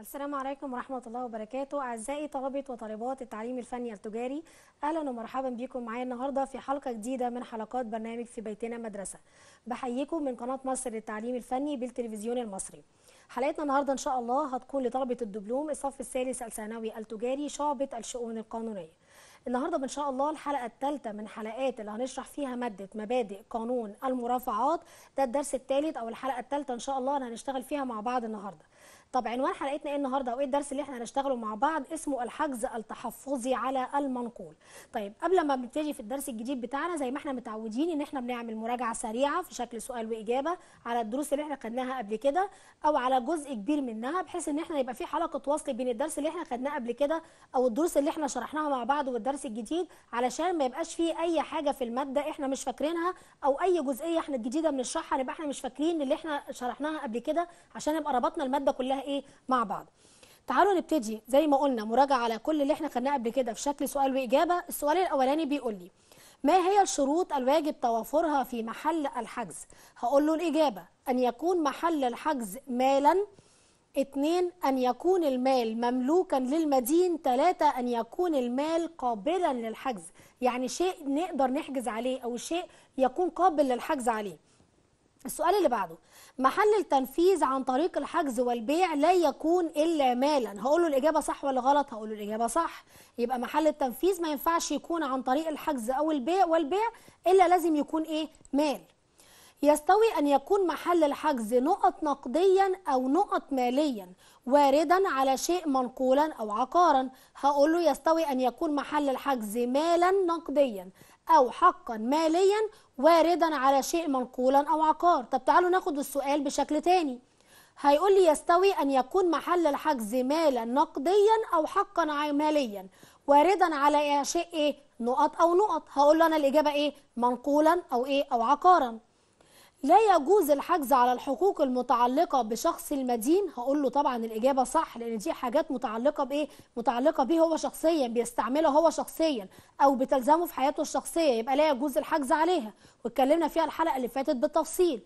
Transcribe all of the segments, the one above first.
السلام عليكم ورحمة الله وبركاته أعزائي طلبة وطالبات التعليم الفني التجاري أهلا ومرحبا بكم معايا النهاردة في حلقة جديدة من حلقات برنامج في بيتنا مدرسة بحييكم من قناة مصر للتعليم الفني بالتلفزيون المصري حلقتنا النهاردة إن شاء الله هتكون لطلبة الدبلوم الصف الثالث الثانوي التجاري شعبة الشؤون القانونية النهارده ان شاء الله الحلقه الثالثه من حلقات اللي هنشرح فيها ماده مبادئ قانون المرافعات ده الدرس الثالث او الحلقه الثالثه ان شاء الله اللي هنشتغل فيها مع بعض النهارده طب عنوان حلقتنا ايه النهارده او ايه الدرس اللي احنا هنشتغله مع بعض اسمه الحجز التحفظي على المنقول طيب قبل ما بنبتدي في الدرس الجديد بتاعنا زي ما احنا متعودين ان احنا بنعمل مراجعه سريعه في شكل سؤال واجابه على الدروس اللي احنا خدناها قبل كده او على جزء كبير منها بحيث ان احنا يبقى في حلقه وصل بين الدرس اللي احنا خدناه قبل كده او الدروس اللي احنا شرحناها مع بعض والدرس الجديد علشان ما يبقاش فيه اي حاجه في الماده احنا مش فاكرينها او اي جزئيه احنا الجديده بنشرحها نبقى احنا مش فاكرين اللي احنا شرحناها قبل كده عشان يبقى ربطنا الماده كلها نتابعها ايه مع بعض تعالوا نبتدي زي ما قلنا مراجعه على كل اللي احنا خدناه قبل كده في شكل سؤال واجابه السؤال الاولاني بيقول لي ما هي الشروط الواجب توافرها في محل الحجز هقول له الاجابه ان يكون محل الحجز مالا اتنين أن يكون المال مملوكا للمدين تلاتة أن يكون المال قابلا للحجز يعني شيء نقدر نحجز عليه أو شيء يكون قابل للحجز عليه السؤال اللي بعده محل التنفيذ عن طريق الحجز والبيع لا يكون الا مالا هقول له الاجابه صح ولا غلط هقول له الاجابه صح يبقى محل التنفيذ ما ينفعش يكون عن طريق الحجز او البيع والبيع الا لازم يكون ايه مال يستوي أن يكون محل الحجز نقط نقديا أو نقط ماليا واردا على شيء منقولا أو عقارا هقول له يستوي أن يكون محل الحجز مالا نقديا أو حقا ماليا واردا على شيء منقولا أو عقار طب تعالوا ناخد السؤال بشكل تاني هيقول لي يستوي أن يكون محل الحجز مالا نقديا أو حقا ماليا واردا على شيء إيه؟ نقط أو نقط هقول له أنا الإجابة إيه منقولا أو إيه أو عقارا لا يجوز الحجز على الحقوق المتعلقة بشخص المدين هقول له طبعا الإجابة صح لأن دي حاجات متعلقة بإيه؟ متعلقة بيه هو شخصيا بيستعملها هو شخصيا أو بتلزمه في حياته الشخصية يبقى لا يجوز الحجز عليها واتكلمنا فيها الحلقة اللي فاتت بالتفصيل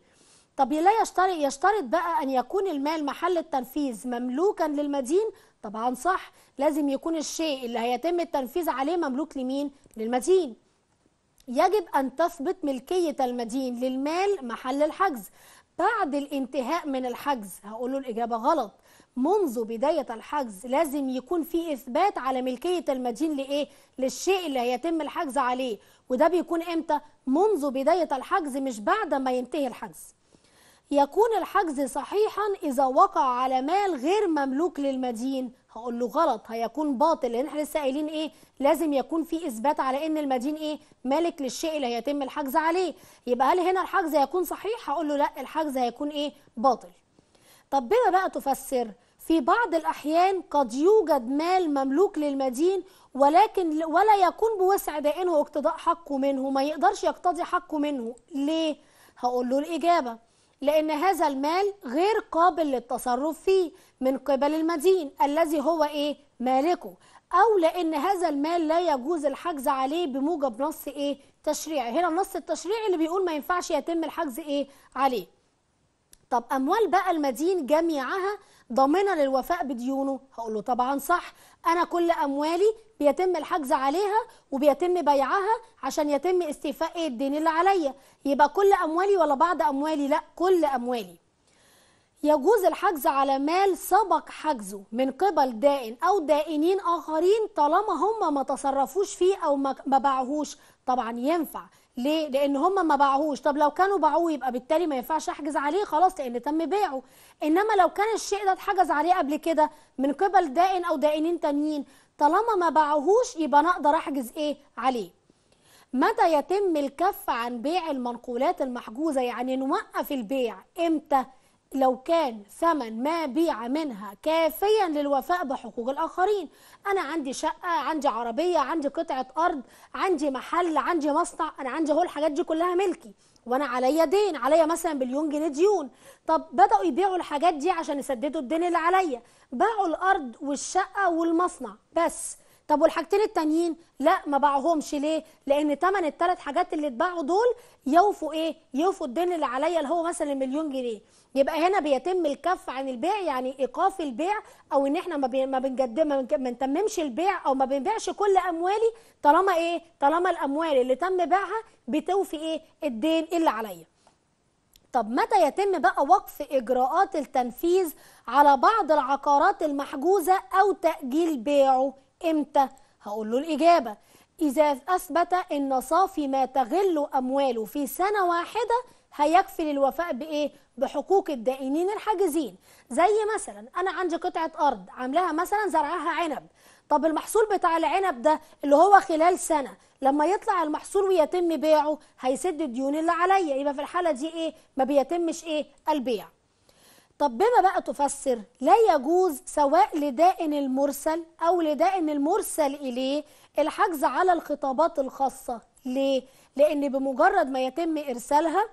طب لا يشترط يشترط بقى أن يكون المال محل التنفيذ مملوكا للمدين طبعا صح لازم يكون الشيء اللي هيتم التنفيذ عليه مملوك لمين؟ للمدين يجب أن تثبت ملكية المدين للمال محل الحجز بعد الانتهاء من الحجز هقوله الإجابة غلط منذ بداية الحجز لازم يكون في إثبات على ملكية المدين لإيه؟ للشيء اللي هيتم الحجز عليه وده بيكون إمتى؟ منذ بداية الحجز مش بعد ما ينتهي الحجز يكون الحجز صحيحا إذا وقع على مال غير مملوك للمدين هقول له غلط هيكون باطل لان احنا لسه قايلين ايه لازم يكون في اثبات على ان المدين ايه مالك للشيء اللي هيتم الحجز عليه يبقى هل هنا الحجز هيكون صحيح هقول له لا الحجز هيكون ايه باطل طب بما بقى تفسر في بعض الاحيان قد يوجد مال مملوك للمدين ولكن ولا يكون بوسع دائنه اقتضاء حقه منه ما يقدرش يقتضي حقه منه ليه هقول له الاجابه لأن هذا المال غير قابل للتصرف فيه من قبل المدين الذي هو إيه؟ مالكه أو لأن هذا المال لا يجوز الحجز عليه بموجب نص إيه؟ تشريعي هنا النص التشريعي اللي بيقول ما ينفعش يتم الحجز إيه؟ عليه طب أموال بقى المدين جميعها ضامنة للوفاء بديونه هقول له طبعا صح أنا كل أموالي بيتم الحجز عليها وبيتم بيعها عشان يتم استيفاء الدين اللي عليا يبقى كل أموالي ولا بعض أموالي لا كل أموالي يجوز الحجز على مال سبق حجزه من قبل دائن أو دائنين آخرين طالما هم ما تصرفوش فيه أو ما باعهوش طبعا ينفع ليه؟ لان هم ما باعوهوش طب لو كانوا باعوه يبقى بالتالي ما ينفعش احجز عليه خلاص لان تم بيعه انما لو كان الشيء ده اتحجز عليه قبل كده من قبل دائن او دائنين تانيين طالما ما باعوهوش يبقى انا اقدر احجز ايه عليه متى يتم الكف عن بيع المنقولات المحجوزه يعني نوقف البيع امتى لو كان ثمن ما بيع منها كافيا للوفاء بحقوق الآخرين أنا عندي شقة عندي عربية عندي قطعة أرض عندي محل عندي مصنع أنا عندي هول الحاجات دي كلها ملكي وانا عليا دين عليا مثلا بليون جنيه ديون طب بداوا يبيعوا الحاجات دي عشان يسددوا الدين اللي عليا باعوا الارض والشقه والمصنع بس طب والحاجتين التانيين لا ما باعهمش ليه لان تمن التلات حاجات اللي اتباعوا دول يوفوا ايه يوفوا الدين اللي عليا اللي هو مثلا مليون جنيه يبقى هنا بيتم الكف عن البيع يعني ايقاف البيع او ان احنا ما ما بنقدم ما بنتممش البيع او ما بنبيعش كل اموالي طالما ايه طالما الاموال اللي تم بيعها بتوفي ايه الدين اللي عليا طب متى يتم بقى وقف اجراءات التنفيذ على بعض العقارات المحجوزه او تاجيل بيعه امتى هقول له الاجابه اذا اثبت ان صافي ما تغل امواله في سنه واحده هيكفي للوفاء بايه بحقوق الدائنين الحاجزين زي مثلا انا عندي قطعه ارض عاملاها مثلا زرعها عنب طب المحصول بتاع العنب ده اللي هو خلال سنه لما يطلع المحصول ويتم بيعه هيسد الديون اللي عليا يبقى في الحاله دي ايه ما بيتمش ايه البيع طب بما بقى تفسر لا يجوز سواء لدائن المرسل أو لدائن المرسل إليه الحجز على الخطابات الخاصة ليه؟ لأن بمجرد ما يتم إرسالها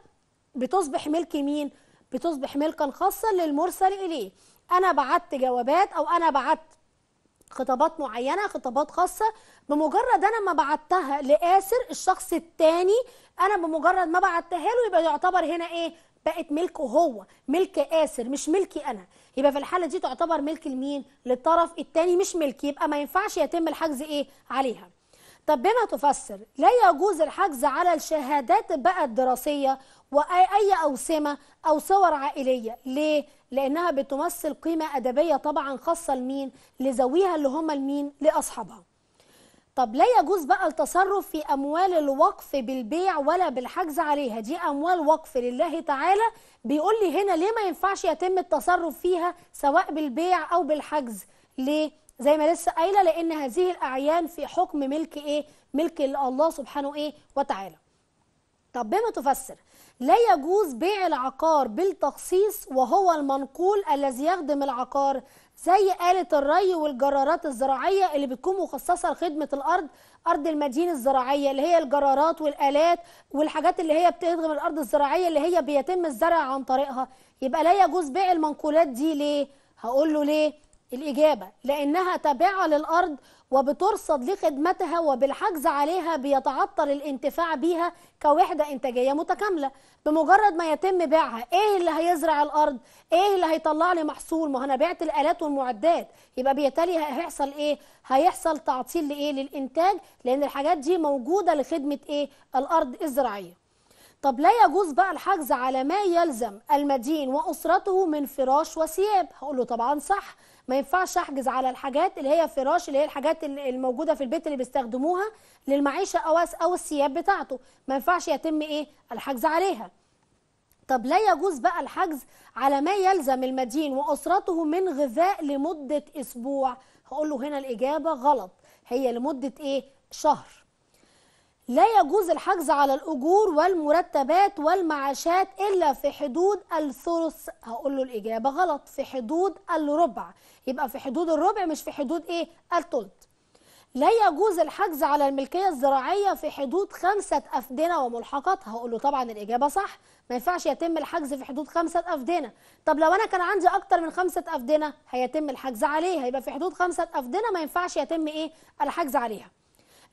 بتصبح ملك مين؟ بتصبح ملكا خاصا للمرسل إليه أنا بعت جوابات أو أنا بعت خطابات معينة خطابات خاصة بمجرد أنا ما بعتها لآسر الشخص الثاني أنا بمجرد ما بعتها له يبقى يعتبر هنا إيه؟ بقت ملكه هو ملك آسر مش ملكي أنا يبقى في الحالة دي تعتبر ملك لمين للطرف الثاني مش ملكي يبقى ما ينفعش يتم الحجز إيه عليها طب بما تفسر لا يجوز الحجز على الشهادات بقى الدراسية وأي أوسمة أو صور عائلية ليه؟ لأنها بتمثل قيمة أدبية طبعا خاصة لمين؟ لذويها اللي هم لمين؟ لأصحابها طب لا يجوز بقى التصرف في أموال الوقف بالبيع ولا بالحجز عليها دي أموال وقف لله تعالى بيقول لي هنا ليه ما ينفعش يتم التصرف فيها سواء بالبيع أو بالحجز ليه؟ زي ما لسه قايلة لأن هذه الأعيان في حكم ملك إيه؟ ملك الله سبحانه إيه وتعالى طب بما تفسر لا يجوز بيع العقار بالتخصيص وهو المنقول الذي يخدم العقار زي آلة الري والجرارات الزراعية اللي بتكون مخصصة لخدمة الأرض أرض المدينة الزراعية اللي هي الجرارات والآلات والحاجات اللي هي بتخدم الأرض الزراعية اللي هي بيتم الزرع عن طريقها يبقى لا يجوز بيع المنقولات دي ليه؟ هقول له ليه؟ الإجابة لأنها تابعة للأرض وبترصد لخدمتها وبالحجز عليها بيتعطل الانتفاع بيها كوحدة إنتاجية متكاملة بمجرد ما يتم بيعها إيه اللي هيزرع الأرض إيه اللي هيطلع لي محصول ما أنا بعت الآلات والمعدات يبقى بيتالي هيحصل إيه هيحصل تعطيل لإيه للإنتاج لأن الحاجات دي موجودة لخدمة إيه الأرض الزراعية طب لا يجوز بقى الحجز على ما يلزم المدين وأسرته من فراش وثياب هقول له طبعا صح ما ينفعش احجز على الحاجات اللي هي فراش اللي هي الحاجات الموجوده في البيت اللي بيستخدموها للمعيشه او او الثياب بتاعته ما ينفعش يتم ايه الحجز عليها طب لا يجوز بقى الحجز على ما يلزم المدين واسرته من غذاء لمده اسبوع هقول له هنا الاجابه غلط هي لمده ايه شهر لا يجوز الحجز على الأجور والمرتبات والمعاشات إلا في حدود الثلث هقول له الإجابة غلط في حدود الربع يبقى في حدود الربع مش في حدود إيه الثلث لا يجوز الحجز على الملكية الزراعية في حدود خمسة أفدنة وملحقاتها هقول له طبعا الإجابة صح ما ينفعش يتم الحجز في حدود خمسة أفدنة طب لو أنا كان عندي أكتر من خمسة أفدنة هيتم الحجز عليها يبقى في حدود خمسة أفدنة ما ينفعش يتم إيه الحجز عليها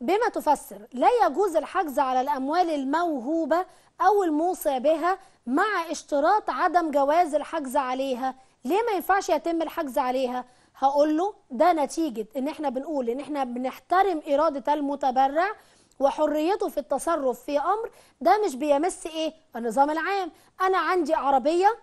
بما تفسر لا يجوز الحجز على الأموال الموهوبة أو الموصى بها مع اشتراط عدم جواز الحجز عليها ليه ما ينفعش يتم الحجز عليها هقول له ده نتيجة ان احنا بنقول ان احنا بنحترم إرادة المتبرع وحريته في التصرف في أمر ده مش بيمس ايه النظام العام أنا عندي عربية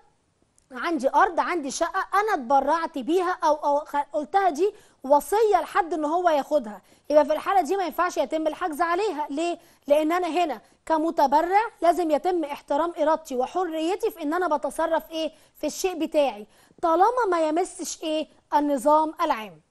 عندي أرض عندي شقة أنا اتبرعت بيها أو, أو قلتها دي وصية لحد إن هو ياخدها يبقى في الحاله دي ما ينفعش يتم الحجز عليها ليه لان انا هنا كمتبرع لازم يتم احترام ارادتي وحريتي في ان انا بتصرف ايه في الشيء بتاعي طالما ما يمسش ايه النظام العام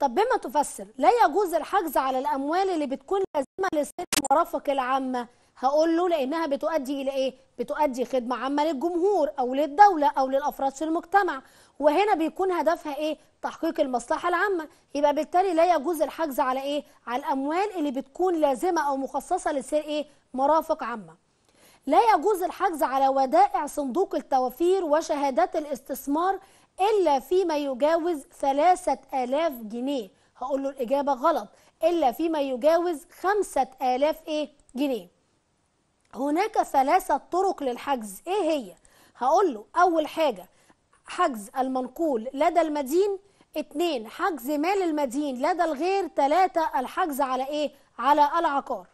طب بما تفسر لا يجوز الحجز على الاموال اللي بتكون لازمه للسير المرافق العامه هقول له لانها بتؤدي الى ايه بتؤدي خدمه عامه للجمهور او للدوله او للافراد في المجتمع وهنا بيكون هدفها ايه تحقيق المصلحه العامه يبقى بالتالي لا يجوز الحجز على ايه على الاموال اللي بتكون لازمه او مخصصه لسير ايه مرافق عامه لا يجوز الحجز على ودائع صندوق التوفير وشهادات الاستثمار الا فيما يجاوز 3000 جنيه هقول له الاجابه غلط الا فيما يجاوز 5000 ايه جنيه هناك ثلاثه طرق للحجز ايه هي هقول له اول حاجه حجز المنقول لدى المدين اتنين حجز مال المدين لدى الغير تلاتة الحجز على ايه على العقار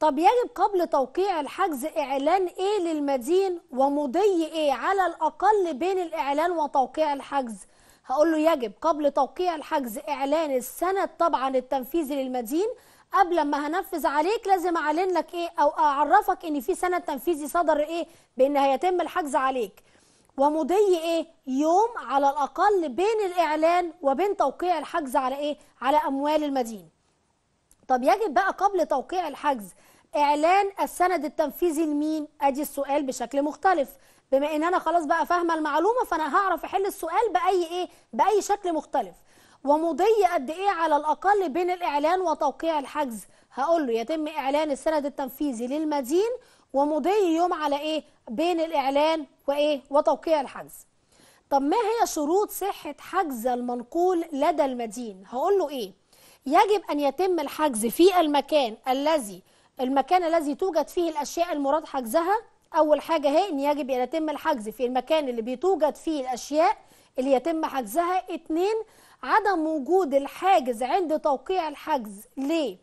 طب يجب قبل توقيع الحجز اعلان ايه للمدين ومضي ايه على الاقل بين الاعلان وتوقيع الحجز هقول له يجب قبل توقيع الحجز اعلان السند طبعا التنفيذي للمدين قبل ما هنفذ عليك لازم اعلن لك ايه او اعرفك ان في سند تنفيذي صدر ايه بان هيتم الحجز عليك ومضي ايه يوم على الاقل بين الاعلان وبين توقيع الحجز على ايه على اموال المدين طب يجب بقى قبل توقيع الحجز اعلان السند التنفيذي لمين ادي السؤال بشكل مختلف بما ان انا خلاص بقى فاهمه المعلومه فانا هعرف احل السؤال باي ايه باي شكل مختلف ومضي قد ايه على الاقل بين الاعلان وتوقيع الحجز هقول له يتم اعلان السند التنفيذي للمدين ومضي يوم على ايه بين الإعلان وإيه وتوقيع الحجز طب ما هي شروط صحة حجز المنقول لدى المدين هقول له إيه يجب أن يتم الحجز في المكان الذي المكان الذي توجد فيه الأشياء المراد حجزها أول حاجة هي أن يجب أن يتم الحجز في المكان اللي بيتوجد فيه الأشياء اللي يتم حجزها اتنين عدم وجود الحاجز عند توقيع الحجز ليه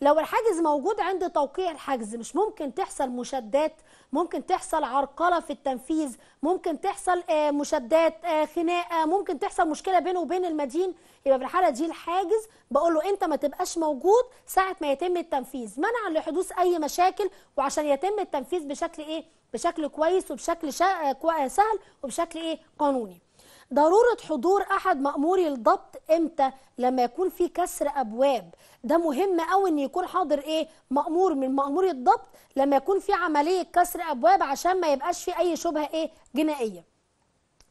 لو الحاجز موجود عند توقيع الحجز مش ممكن تحصل مشادات ممكن تحصل عرقله في التنفيذ ممكن تحصل آه، مشادات آه، خناقه ممكن تحصل مشكله بينه وبين المدين يبقى في الحاله دي الحاجز بقول له انت ما تبقاش موجود ساعه ما يتم التنفيذ منعا لحدوث اي مشاكل وعشان يتم التنفيذ بشكل ايه بشكل كويس وبشكل سهل وبشكل ايه قانوني ضروره حضور احد ماموري الضبط امتى لما يكون في كسر ابواب ده مهم قوي ان يكون حاضر ايه مامور من ماموري الضبط لما يكون في عمليه كسر ابواب عشان ما يبقاش في اي شبهه ايه جنائيه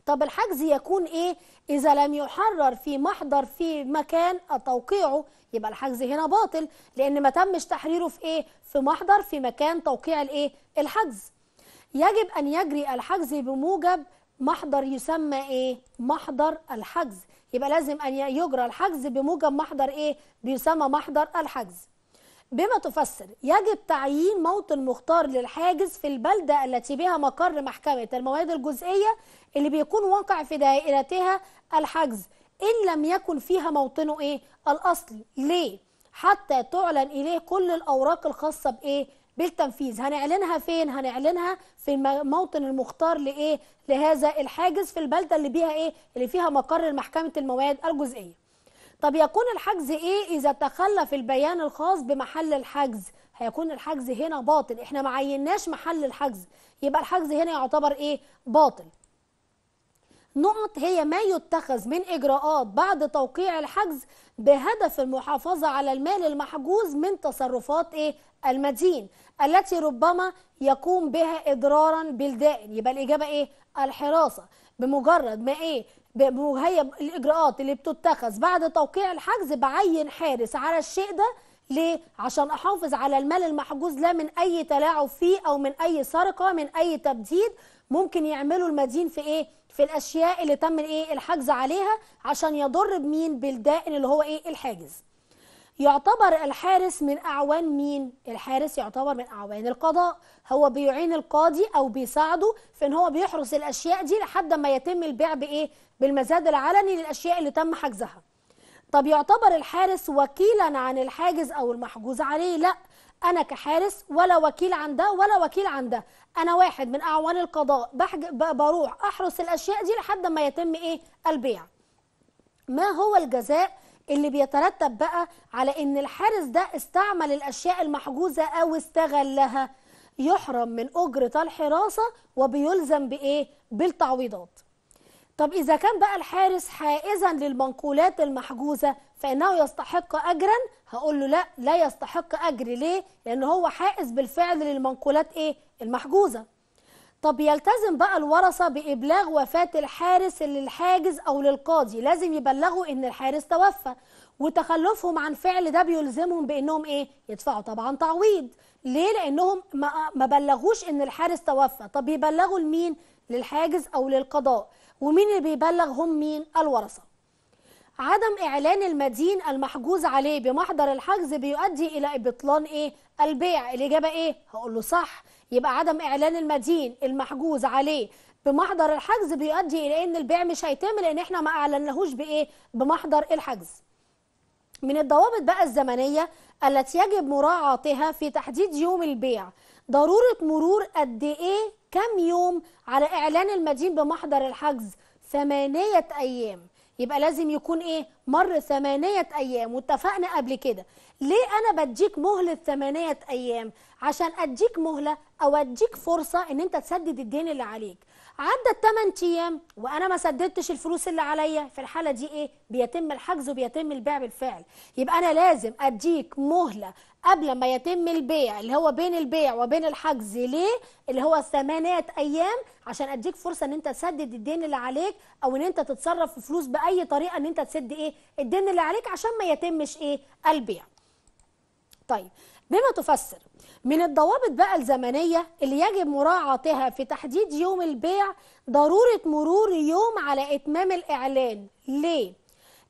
طب الحجز يكون ايه اذا لم يحرر في محضر في مكان توقيعه يبقى الحجز هنا باطل لان ما تمش تحريره في ايه في محضر في مكان توقيع الايه الحجز يجب ان يجري الحجز بموجب محضر يسمى ايه محضر الحجز يبقى لازم ان يجرى الحجز بموجب محضر ايه بيسمى محضر الحجز بما تفسر يجب تعيين موطن مختار للحاجز في البلدة التي بها مقر محكمة المواد الجزئية اللي بيكون واقع في دائرتها الحجز إن لم يكن فيها موطنه إيه؟ الأصلي ليه؟ حتى تعلن إليه كل الأوراق الخاصة بإيه؟ بالتنفيذ هنعلنها فين هنعلنها في الموطن المختار لايه لهذا الحاجز في البلده اللي بيها ايه اللي فيها مقر محكمه المواد الجزئيه طب يكون الحجز ايه اذا تخلف البيان الخاص بمحل الحجز هيكون الحجز هنا باطل احنا ما عيناش محل الحجز يبقى الحجز هنا يعتبر ايه باطل نقط هي ما يتخذ من إجراءات بعد توقيع الحجز بهدف المحافظة على المال المحجوز من تصرفات إيه؟ المدين التي ربما يقوم بها إضرارا بالدائن يبقى الإجابة إيه؟ الحراسة بمجرد ما إيه؟ هي الإجراءات اللي بتتخذ بعد توقيع الحجز بعين حارس على الشيء ده ليه؟ عشان احافظ على المال المحجوز لا من اي تلاعب فيه او من اي سرقه من اي تبديد ممكن يعملوا المدين في ايه؟ في الاشياء اللي تم الايه الحجز عليها عشان يضر بمين بالدائن اللي هو ايه الحاجز يعتبر الحارس من اعوان مين الحارس يعتبر من اعوان القضاء هو بيعين القاضي او بيساعده في ان هو بيحرس الاشياء دي لحد ما يتم البيع بايه بالمزاد العلني للاشياء اللي تم حجزها طب يعتبر الحارس وكيلا عن الحاجز او المحجوز عليه لا انا كحارس ولا وكيل عن ده ولا وكيل عن ده انا واحد من اعوان القضاء بروح احرس الاشياء دي لحد ما يتم ايه البيع ما هو الجزاء اللي بيترتب بقى على ان الحارس ده استعمل الاشياء المحجوزه او استغلها يحرم من اجره الحراسه وبيلزم بايه بالتعويضات طب اذا كان بقى الحارس حائزا للمنقولات المحجوزه فانه يستحق اجرا هقول له لا لا يستحق اجر ليه لان هو حائز بالفعل للمنقولات ايه المحجوزة طب يلتزم بقى الورثة بإبلاغ وفاة الحارس للحاجز أو للقاضي لازم يبلغوا إن الحارس توفى وتخلفهم عن فعل ده بيلزمهم بإنهم إيه يدفعوا طبعا تعويض ليه لأنهم ما بلغوش إن الحارس توفى طب يبلغوا لمين للحاجز أو للقضاء ومين اللي بيبلغ هم مين الورثة عدم إعلان المدين المحجوز عليه بمحضر الحجز بيؤدي إلى إبطلان إيه البيع الإجابة إيه هقول له صح يبقى عدم اعلان المدين المحجوز عليه بمحضر الحجز بيؤدي الى ان البيع مش هيتم لان احنا ما اعلناهوش بايه بمحضر الحجز من الضوابط بقى الزمنيه التي يجب مراعاتها في تحديد يوم البيع ضروره مرور قد ايه كم يوم على اعلان المدين بمحضر الحجز ثمانية ايام يبقى لازم يكون ايه مر ثمانية ايام واتفقنا قبل كده ليه انا بديك مهلة ثمانية ايام عشان اديك مهلة اوديك فرصه ان انت تسدد الدين اللي عليك عدى 8 ايام وانا ما سددتش الفلوس اللي عليا في الحاله دي ايه بيتم الحجز وبيتم البيع بالفعل يبقى انا لازم اديك مهله قبل ما يتم البيع اللي هو بين البيع وبين الحجز ليه اللي هو ثمانية ايام عشان اديك فرصه ان انت تسدد الدين اللي عليك او ان انت تتصرف في فلوس باي طريقه ان انت تسد ايه الدين اللي عليك عشان ما يتمش ايه البيع طيب بما تفسر من الضوابط بقى الزمنية اللي يجب مراعاتها في تحديد يوم البيع ضرورة مرور يوم على إتمام الإعلان ليه؟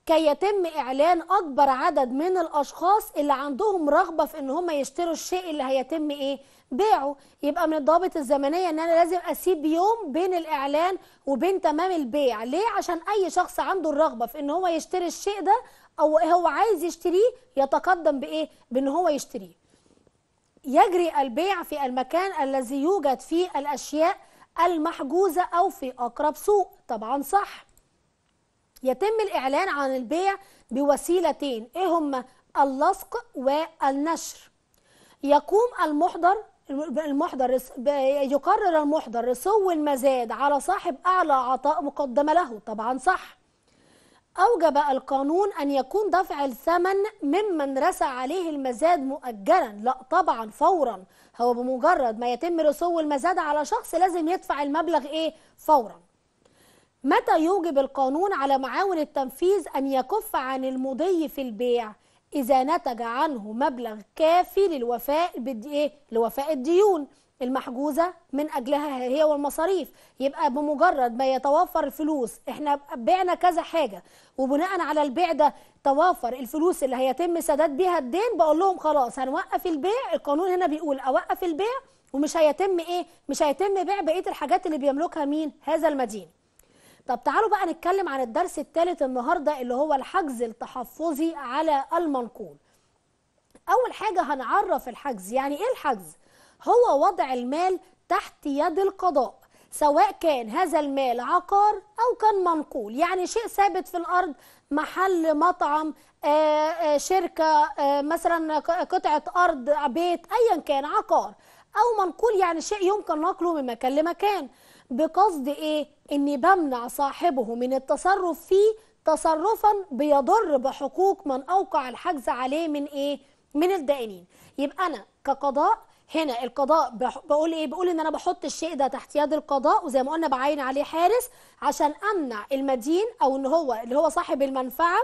كي يتم إعلان أكبر عدد من الأشخاص اللي عندهم رغبة في إن هم يشتروا الشيء اللي هيتم إيه؟ بيعه يبقى من الضوابط الزمنية إن أنا لازم أسيب يوم بين الإعلان وبين تمام البيع ليه؟ عشان أي شخص عنده الرغبة في إن هو يشتري الشيء ده أو هو عايز يشتريه يتقدم بإيه؟ بإن هو يشتريه يجري البيع في المكان الذي يوجد فيه الأشياء المحجوزة أو في أقرب سوق طبعا صح يتم الإعلان عن البيع بوسيلتين إيه هما اللصق والنشر يقوم المحضر المحضر يقرر المحضر رسو المزاد على صاحب أعلى عطاء مقدم له طبعا صح أوجب القانون أن يكون دفع الثمن ممن رسى عليه المزاد مؤجلا لا طبعا فورا هو بمجرد ما يتم رسو المزاد على شخص لازم يدفع المبلغ إيه فورا متى يوجب القانون على معاون التنفيذ أن يكف عن المضي في البيع إذا نتج عنه مبلغ كافي للوفاء إيه؟ لوفاء الديون المحجوزة من أجلها هي والمصاريف يبقى بمجرد ما يتوفر الفلوس احنا بعنا كذا حاجة وبناء على البيع ده توافر الفلوس اللي هيتم سداد بيها الدين بقول لهم خلاص هنوقف البيع القانون هنا بيقول أوقف البيع ومش هيتم إيه مش هيتم بيع بقية الحاجات اللي بيملكها مين هذا المدين طب تعالوا بقى نتكلم عن الدرس الثالث النهاردة اللي هو الحجز التحفظي على المنقول أول حاجة هنعرف الحجز يعني إيه الحجز؟ هو وضع المال تحت يد القضاء سواء كان هذا المال عقار أو كان منقول يعني شيء ثابت في الأرض محل مطعم آه، آه، شركة آه، مثلا قطعة أرض بيت أيا كان عقار أو منقول يعني شيء يمكن نقله من مكان لمكان بقصد إيه؟ إني بمنع صاحبه من التصرف فيه تصرفا بيضر بحقوق من أوقع الحجز عليه من إيه؟ من الدائنين يبقى أنا كقضاء هنا القضاء بقول ايه بقول ان انا بحط الشيء ده تحت يد القضاء وزي ما قلنا بعين عليه حارس عشان امنع المدين او ان هو اللي هو صاحب المنفعه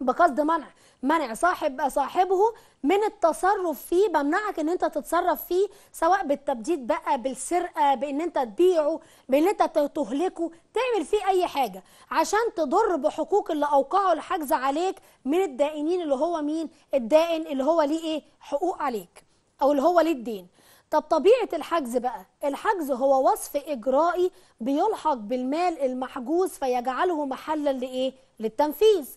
بقصد منع منع صاحب صاحبه من التصرف فيه بمنعك ان انت تتصرف فيه سواء بالتبديد بقى بالسرقه بان انت تبيعه بان انت تهلكه تعمل فيه اي حاجه عشان تضر بحقوق اللي اوقعه الحجز عليك من الدائنين اللي هو مين الدائن اللي هو ليه ايه حقوق عليك أو اللي هو للدين طب طبيعة الحجز بقى الحجز هو وصف إجرائي بيلحق بالمال المحجوز فيجعله محلا لإيه؟ للتنفيذ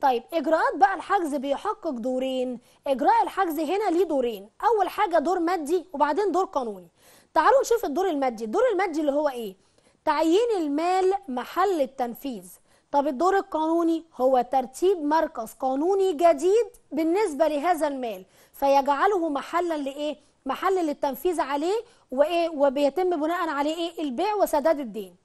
طيب إجراءات بقى الحجز بيحقق دورين إجراء الحجز هنا ليه دورين أول حاجة دور مادي وبعدين دور قانوني تعالوا نشوف الدور المادي الدور المادي اللي هو إيه؟ تعيين المال محل التنفيذ طب الدور القانوني هو ترتيب مركز قانوني جديد بالنسبة لهذا المال فيجعله محلا لايه محل للتنفيذ عليه وايه وبيتم بناء عليه ايه البيع وسداد الدين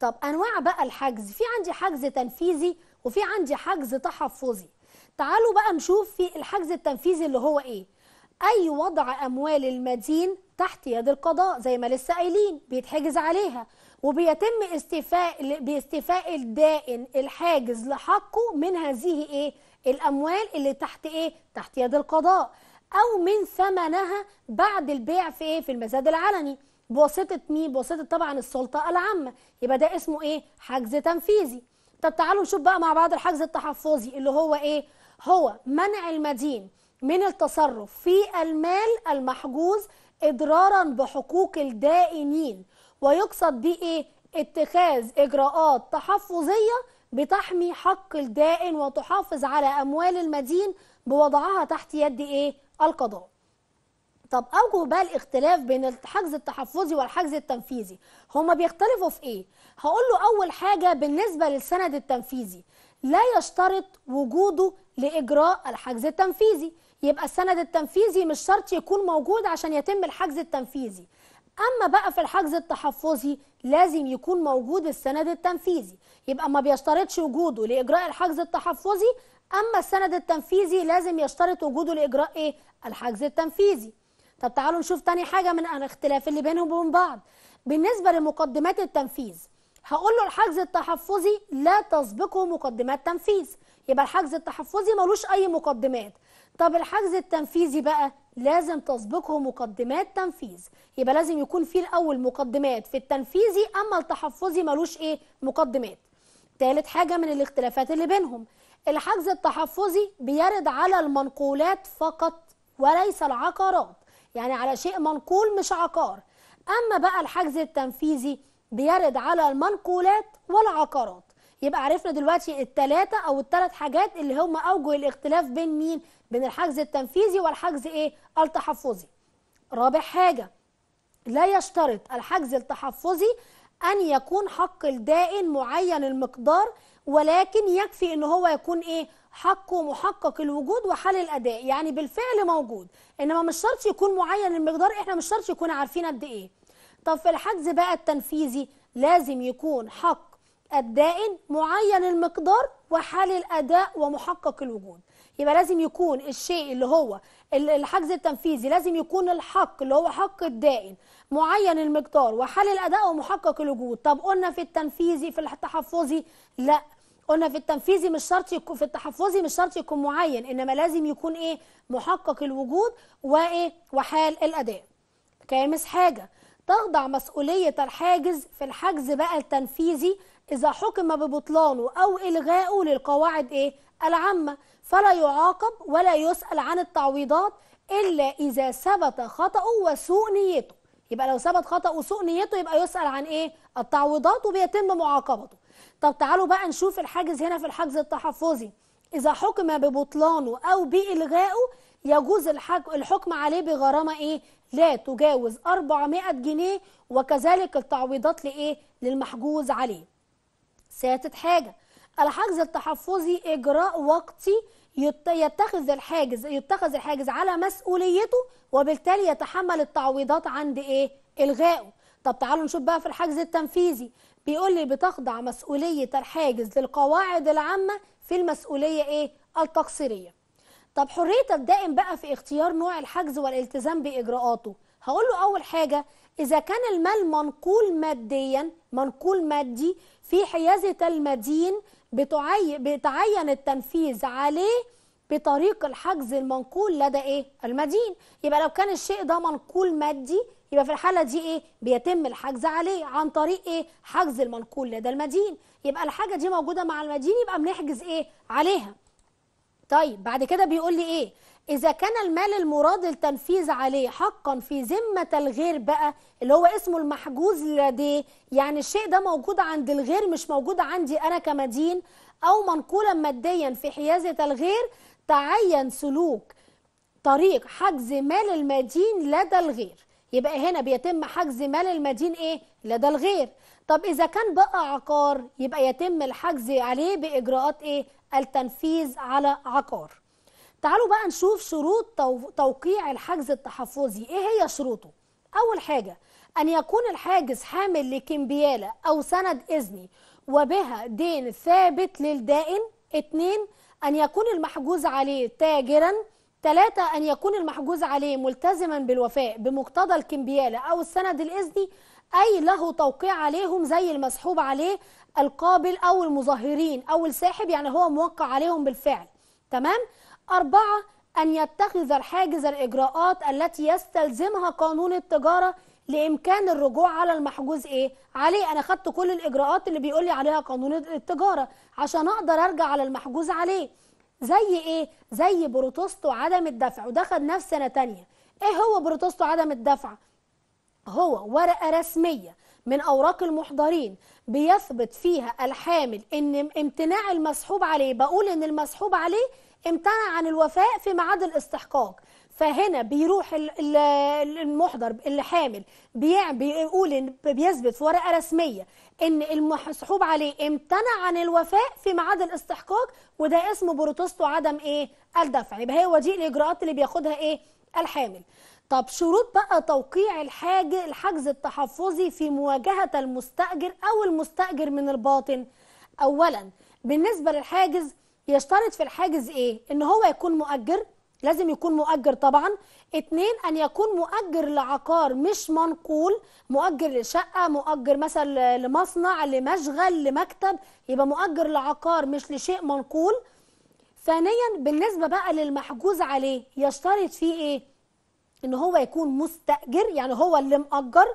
طب انواع بقى الحجز في عندي حجز تنفيذي وفي عندي حجز تحفظي تعالوا بقى نشوف في الحجز التنفيذي اللي هو ايه اي وضع اموال المدين تحت يد القضاء زي ما لسه قايلين بيتحجز عليها وبيتم استيفاء باستيفاء الدائن الحاجز لحقه من هذه ايه الأموال اللي تحت إيه؟ تحت يد القضاء أو من ثمنها بعد البيع في إيه؟ في المزاد العلني بواسطة مين؟ بواسطة طبعا السلطة العامة يبقى ده اسمه إيه؟ حجز تنفيذي طب تعالوا نشوف بقى مع بعض الحجز التحفظي اللي هو إيه؟ هو منع المدين من التصرف في المال المحجوز إضرارا بحقوق الدائنين ويقصد بيه إيه؟ اتخاذ إجراءات تحفظية بتحمي حق الدائن وتحافظ على أموال المدين بوضعها تحت يد إيه؟ القضاء طب أوجه بقى الاختلاف بين الحجز التحفظي والحجز التنفيذي هما بيختلفوا في إيه؟ هقول له أول حاجة بالنسبة للسند التنفيذي لا يشترط وجوده لإجراء الحجز التنفيذي يبقى السند التنفيذي مش شرط يكون موجود عشان يتم الحجز التنفيذي أما بقى في الحجز التحفظي لازم يكون موجود السند التنفيذي يبقى ما بيشترطش وجوده لاجراء الحجز التحفظي اما السند التنفيذي لازم يشترط وجوده لاجراء ايه الحجز التنفيذي طب تعالوا نشوف تاني حاجه من الاختلاف اللي بينهم وبين بعض بالنسبه لمقدمات التنفيذ هقول له الحجز التحفظي لا تسبقه مقدمات تنفيذ يبقى الحجز التحفظي ملوش اي مقدمات طب الحجز التنفيذي بقى لازم تسبقه مقدمات تنفيذ يبقى لازم يكون في الاول مقدمات في التنفيذي اما التحفظي ملوش ايه مقدمات تالت حاجة من الاختلافات اللي بينهم الحجز التحفظي بيرد على المنقولات فقط وليس العقارات يعني على شيء منقول مش عقار أما بقى الحجز التنفيذي بيرد على المنقولات والعقارات يبقى عرفنا دلوقتي التلاتة أو التلات حاجات اللي هم أوجه الاختلاف بين مين؟ بين الحجز التنفيذي والحجز إيه؟ التحفظي رابع حاجة لا يشترط الحجز التحفظي أن يكون حق الدائن معين المقدار ولكن يكفي ان هو يكون ايه حقه محقق الوجود وحال الاداء يعني بالفعل موجود انما مش شرط يكون معين المقدار احنا مش شرط يكون عارفين قد ايه طب في الحجز بقى التنفيذي لازم يكون حق الدائن معين المقدار وحال الاداء ومحقق الوجود يبقى لازم يكون الشيء اللي هو الحجز التنفيذي لازم يكون الحق اللي هو حق الدائن معين المقدار وحل الأداء ومحقق الوجود طب قلنا في التنفيذي في التحفظي لا قلنا في التنفيذي مش شرط يكون في التحفظي مش شرط يكون معين انما لازم يكون ايه محقق الوجود وايه وحال الاداء كامس حاجه تخضع مسؤوليه الحاجز في الحجز بقى التنفيذي اذا حكم ببطلانه او الغائه للقواعد ايه العامه فلا يعاقب ولا يسال عن التعويضات الا اذا ثبت خطاه وسوء نيته يبقى لو ثبت خطأ وسوء نيته يبقى يسأل عن إيه؟ التعويضات وبيتم معاقبته طب تعالوا بقى نشوف الحاجز هنا في الحجز التحفظي إذا حكم ببطلانه أو بإلغائه يجوز الحكم عليه بغرامة إيه؟ لا تجاوز 400 جنيه وكذلك التعويضات لإيه؟ للمحجوز عليه ساتت حاجة الحجز التحفظي إجراء وقتي يتخذ الحاجز يتخذ الحاجز على مسؤوليته وبالتالي يتحمل التعويضات عند ايه الغائه طب تعالوا نشوف بقى في الحجز التنفيذي بيقول لي بتخضع مسؤوليه الحاجز للقواعد العامه في المسؤوليه ايه التقصيريه طب حريه الدائم بقى في اختيار نوع الحجز والالتزام باجراءاته هقول له اول حاجه اذا كان المال منقول ماديا منقول مادي في حيازه المدين بتعين التنفيذ عليه بطريق الحجز المنقول لدى ايه المدين يبقى لو كان الشيء ده منقول مادي يبقى في الحاله دي ايه بيتم الحجز عليه عن طريق ايه حجز المنقول لدى المدين يبقى الحاجه دي موجوده مع المدين يبقى بنحجز ايه عليها طيب بعد كده بيقول لي ايه إذا كان المال المراد التنفيذ عليه حقا في ذمة الغير بقى اللي هو اسمه المحجوز لديه يعني الشيء ده موجود عند الغير مش موجود عندي أنا كمدين أو منقولا ماديا في حيازة الغير تعين سلوك طريق حجز مال المدين لدى الغير يبقى هنا بيتم حجز مال المدين ايه لدى الغير طب اذا كان بقى عقار يبقى يتم الحجز عليه باجراءات ايه التنفيذ على عقار تعالوا بقى نشوف شروط توقيع الحجز التحفظي ايه هي شروطه اول حاجه ان يكون الحاجز حامل لكمبياله او سند اذني وبها دين ثابت للدائن اتنين ان يكون المحجوز عليه تاجرا تلاتة أن يكون المحجوز عليه ملتزما بالوفاء بمقتضى الكمبيالة أو السند الإذني أي له توقيع عليهم زي المسحوب عليه القابل أو المظاهرين أو الساحب يعني هو موقع عليهم بالفعل تمام؟ أربعة أن يتخذ الحاجز الإجراءات التي يستلزمها قانون التجارة لإمكان الرجوع على المحجوز إيه؟ عليه أنا خدت كل الإجراءات اللي بيقول لي عليها قانون التجارة عشان أقدر أرجع على المحجوز عليه زي إيه؟ زي بروتوست وعدم الدفع وده خد نفس سنة تانية إيه هو بروتوست وعدم الدفع؟ هو ورقة رسمية من أوراق المحضرين بيثبت فيها الحامل إن امتناع المسحوب عليه بقول إن المسحوب عليه امتنع عن الوفاء في ميعاد الاستحقاق فهنا بيروح المحضر اللي حامل بيقول بيثبت في ورقه رسميه ان المسحوب عليه امتنع عن الوفاء في ميعاد الاستحقاق وده اسمه بروتوستو عدم ايه الدفع يبقى هي دي الاجراءات اللي بياخدها ايه الحامل طب شروط بقى توقيع الحاج الحجز التحفظي في مواجهه المستاجر او المستاجر من الباطن اولا بالنسبه للحاجز يشترط في الحاجز ايه ان هو يكون مؤجر لازم يكون مؤجر طبعا اتنين ان يكون مؤجر لعقار مش منقول مؤجر لشقة مؤجر مثلا لمصنع لمشغل لمكتب يبقى مؤجر لعقار مش لشيء منقول ثانيا بالنسبة بقى للمحجوز عليه يشترط فيه ايه ان هو يكون مستأجر يعني هو اللي مأجر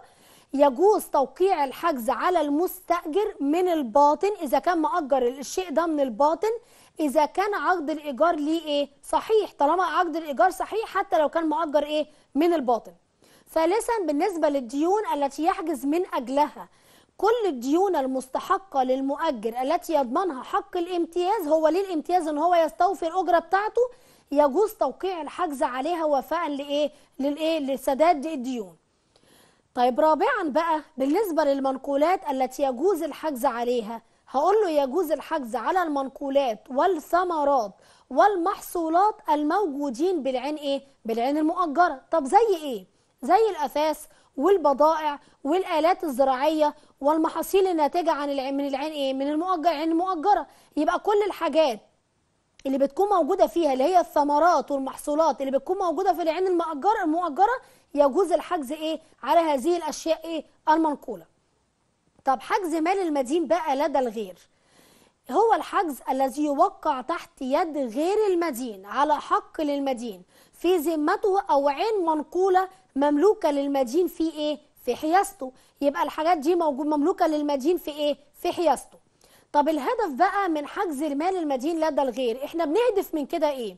يجوز توقيع الحجز على المستأجر من الباطن إذا كان مأجر الشيء ده من الباطن اذا كان عقد الايجار ليه ايه صحيح طالما عقد الايجار صحيح حتى لو كان مؤجر ايه من الباطن ثالثا بالنسبه للديون التي يحجز من اجلها كل الديون المستحقة للمؤجر التي يضمنها حق الامتياز هو ليه الامتياز ان هو يستوفي الأجرة بتاعته يجوز توقيع الحجز عليها وفاء لإيه؟ للإيه؟ لسداد الديون. طيب رابعا بقى بالنسبة للمنقولات التي يجوز الحجز عليها هقول له يجوز الحجز على المنقولات والثمرات والمحصولات الموجودين بالعين ايه بالعين المؤجره طب زي ايه زي الاثاث والبضائع والالات الزراعيه والمحاصيل الناتجه عن العين من العين ايه من المؤجر العين المؤجره يبقى كل الحاجات اللي بتكون موجوده فيها اللي هي الثمرات والمحصولات اللي بتكون موجوده في العين المؤجره المؤجره يجوز الحجز ايه على هذه الاشياء ايه المنقوله طب حجز مال المدين بقى لدى الغير هو الحجز الذي يوقع تحت يد غير المدين على حق للمدين في ذمته أو عين منقولة مملوكة للمدين في إيه؟ في حيازته يبقى الحاجات دي موجود مملوكة للمدين في إيه؟ في حيازته طب الهدف بقى من حجز المال المدين لدى الغير احنا بنهدف من كده ايه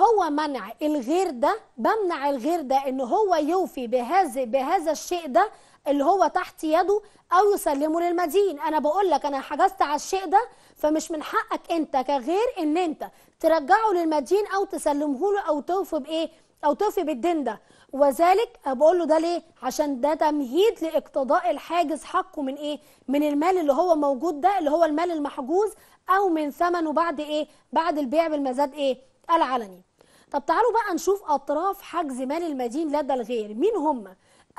هو منع الغير ده بمنع الغير ده ان هو يوفي بهذا بهذا الشيء ده اللي هو تحت يده او يسلمه للمدين انا بقول لك انا حجزت على الشيء ده فمش من حقك انت كغير ان انت ترجعه للمدين او تسلمه له او توفي بايه او توفي بالدين ده وذلك بقول له ده ليه عشان ده تمهيد لاقتضاء الحاجز حقه من ايه من المال اللي هو موجود ده اللي هو المال المحجوز او من ثمنه بعد ايه بعد البيع بالمزاد ايه العلني طب تعالوا بقى نشوف اطراف حجز مال المدين لدى الغير مين هم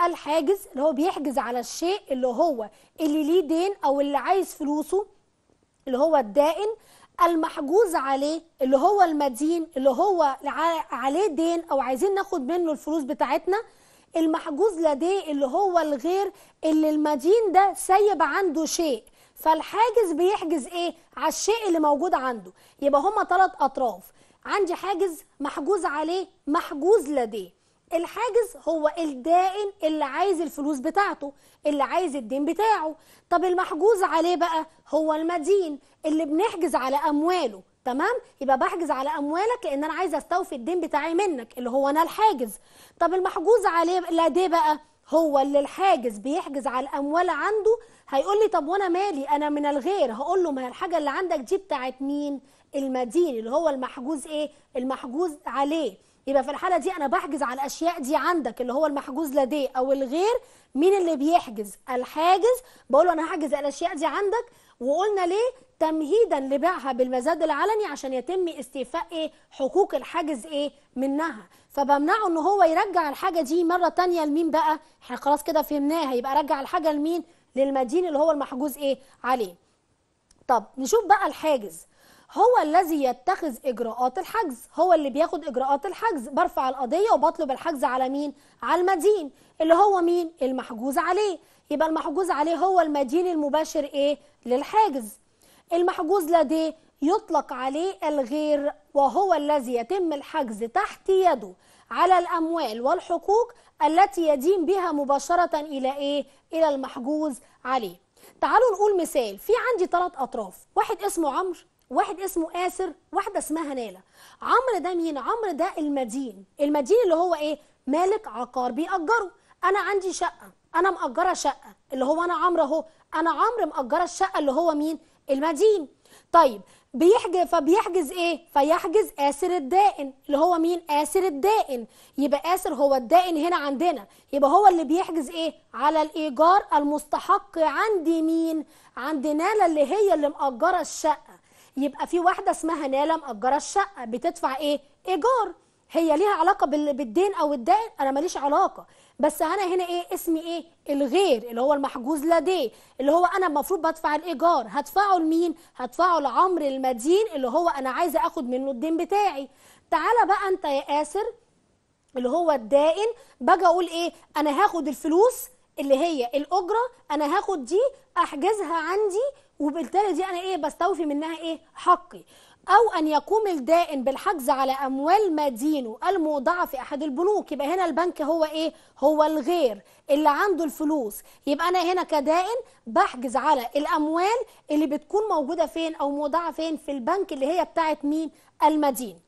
الحاجز اللي هو بيحجز على الشيء اللي هو اللي ليه دين او اللي عايز فلوسه اللي هو الدائن المحجوز عليه اللي هو المدين اللي هو عليه دين او عايزين ناخد منه الفلوس بتاعتنا المحجوز لديه اللي هو الغير اللي المدين ده سايب عنده شيء فالحاجز بيحجز ايه على الشيء اللي موجود عنده يبقى هما ثلاث اطراف عندي حاجز محجوز عليه محجوز لديه الحاجز هو الدائن اللي عايز الفلوس بتاعته اللي عايز الدين بتاعه طب المحجوز عليه بقى هو المدين اللي بنحجز على أمواله تمام يبقى بحجز على اموالك لان انا عايز استوفي الدين بتاعي منك اللي هو انا الحاجز طب المحجوز عليه لا دي بقى هو اللي الحاجز بيحجز على الاموال عنده هيقول لي طب وانا مالي انا من الغير هقول له ما هي الحاجه اللي عندك دي بتاعت مين المدين اللي هو المحجوز ايه المحجوز عليه يبقى في الحاله دي انا بحجز على الاشياء دي عندك اللي هو المحجوز لديه او الغير مين اللي بيحجز الحاجز بقول له انا هحجز الاشياء دي عندك وقلنا ليه تمهيدا لبيعها بالمزاد العلني عشان يتم استيفاء ايه حقوق الحاجز ايه منها فبمنعه ان هو يرجع الحاجه دي مره تانية لمين بقى احنا خلاص كده فهمناها يبقى رجع الحاجه لمين للمدين اللي هو المحجوز ايه عليه طب نشوف بقى الحاجز هو الذي يتخذ اجراءات الحجز هو اللي بياخد اجراءات الحجز برفع القضيه وبطلب الحجز على مين على المدين اللي هو مين المحجوز عليه يبقى المحجوز عليه هو المدين المباشر ايه للحاجز المحجوز لديه يطلق عليه الغير وهو الذي يتم الحجز تحت يده على الاموال والحقوق التي يدين بها مباشره الى ايه الى المحجوز عليه تعالوا نقول مثال في عندي ثلاث اطراف واحد اسمه عمرو واحد اسمه آسر واحدة اسمها ناله عمرو ده مين عمرو ده المدين المدين اللي هو ايه مالك عقار بيأجره انا عندي شقة انا مأجرة شقة اللي هو انا عمرو اهو انا عمرو مأجرة الشقة اللي هو مين المدين طيب بيحجز فبيحجز ايه فيحجز آسر الدائن اللي هو مين آسر الدائن يبقى آسر هو الدائن هنا عندنا يبقى هو اللي بيحجز ايه على الإيجار المستحق عند مين عند نالا اللي هي اللي مأجرة الشقة يبقى في واحده اسمها ناله مأجره الشقه بتدفع ايه ايجار هي ليها علاقه بالدين او الدائن انا ماليش علاقه بس انا هنا ايه اسمي ايه الغير اللي هو المحجوز لديه اللي هو انا المفروض بدفع الايجار هدفعه لمين هدفعه لعمرو المدين اللي هو انا عايزه اخد منه الدين بتاعي تعالى بقى انت يا اسر اللي هو الدائن باجي اقول ايه انا هاخد الفلوس اللي هي الاجره انا هاخد دي احجزها عندي وبالتالي دي انا ايه بستوفي منها ايه حقي او ان يقوم الدائن بالحجز على اموال مدينه الموضعه في احد البنوك يبقى هنا البنك هو ايه هو الغير اللي عنده الفلوس يبقى انا هنا كدائن بحجز على الاموال اللي بتكون موجوده فين او موضعه فين في البنك اللي هي بتاعه مين المدين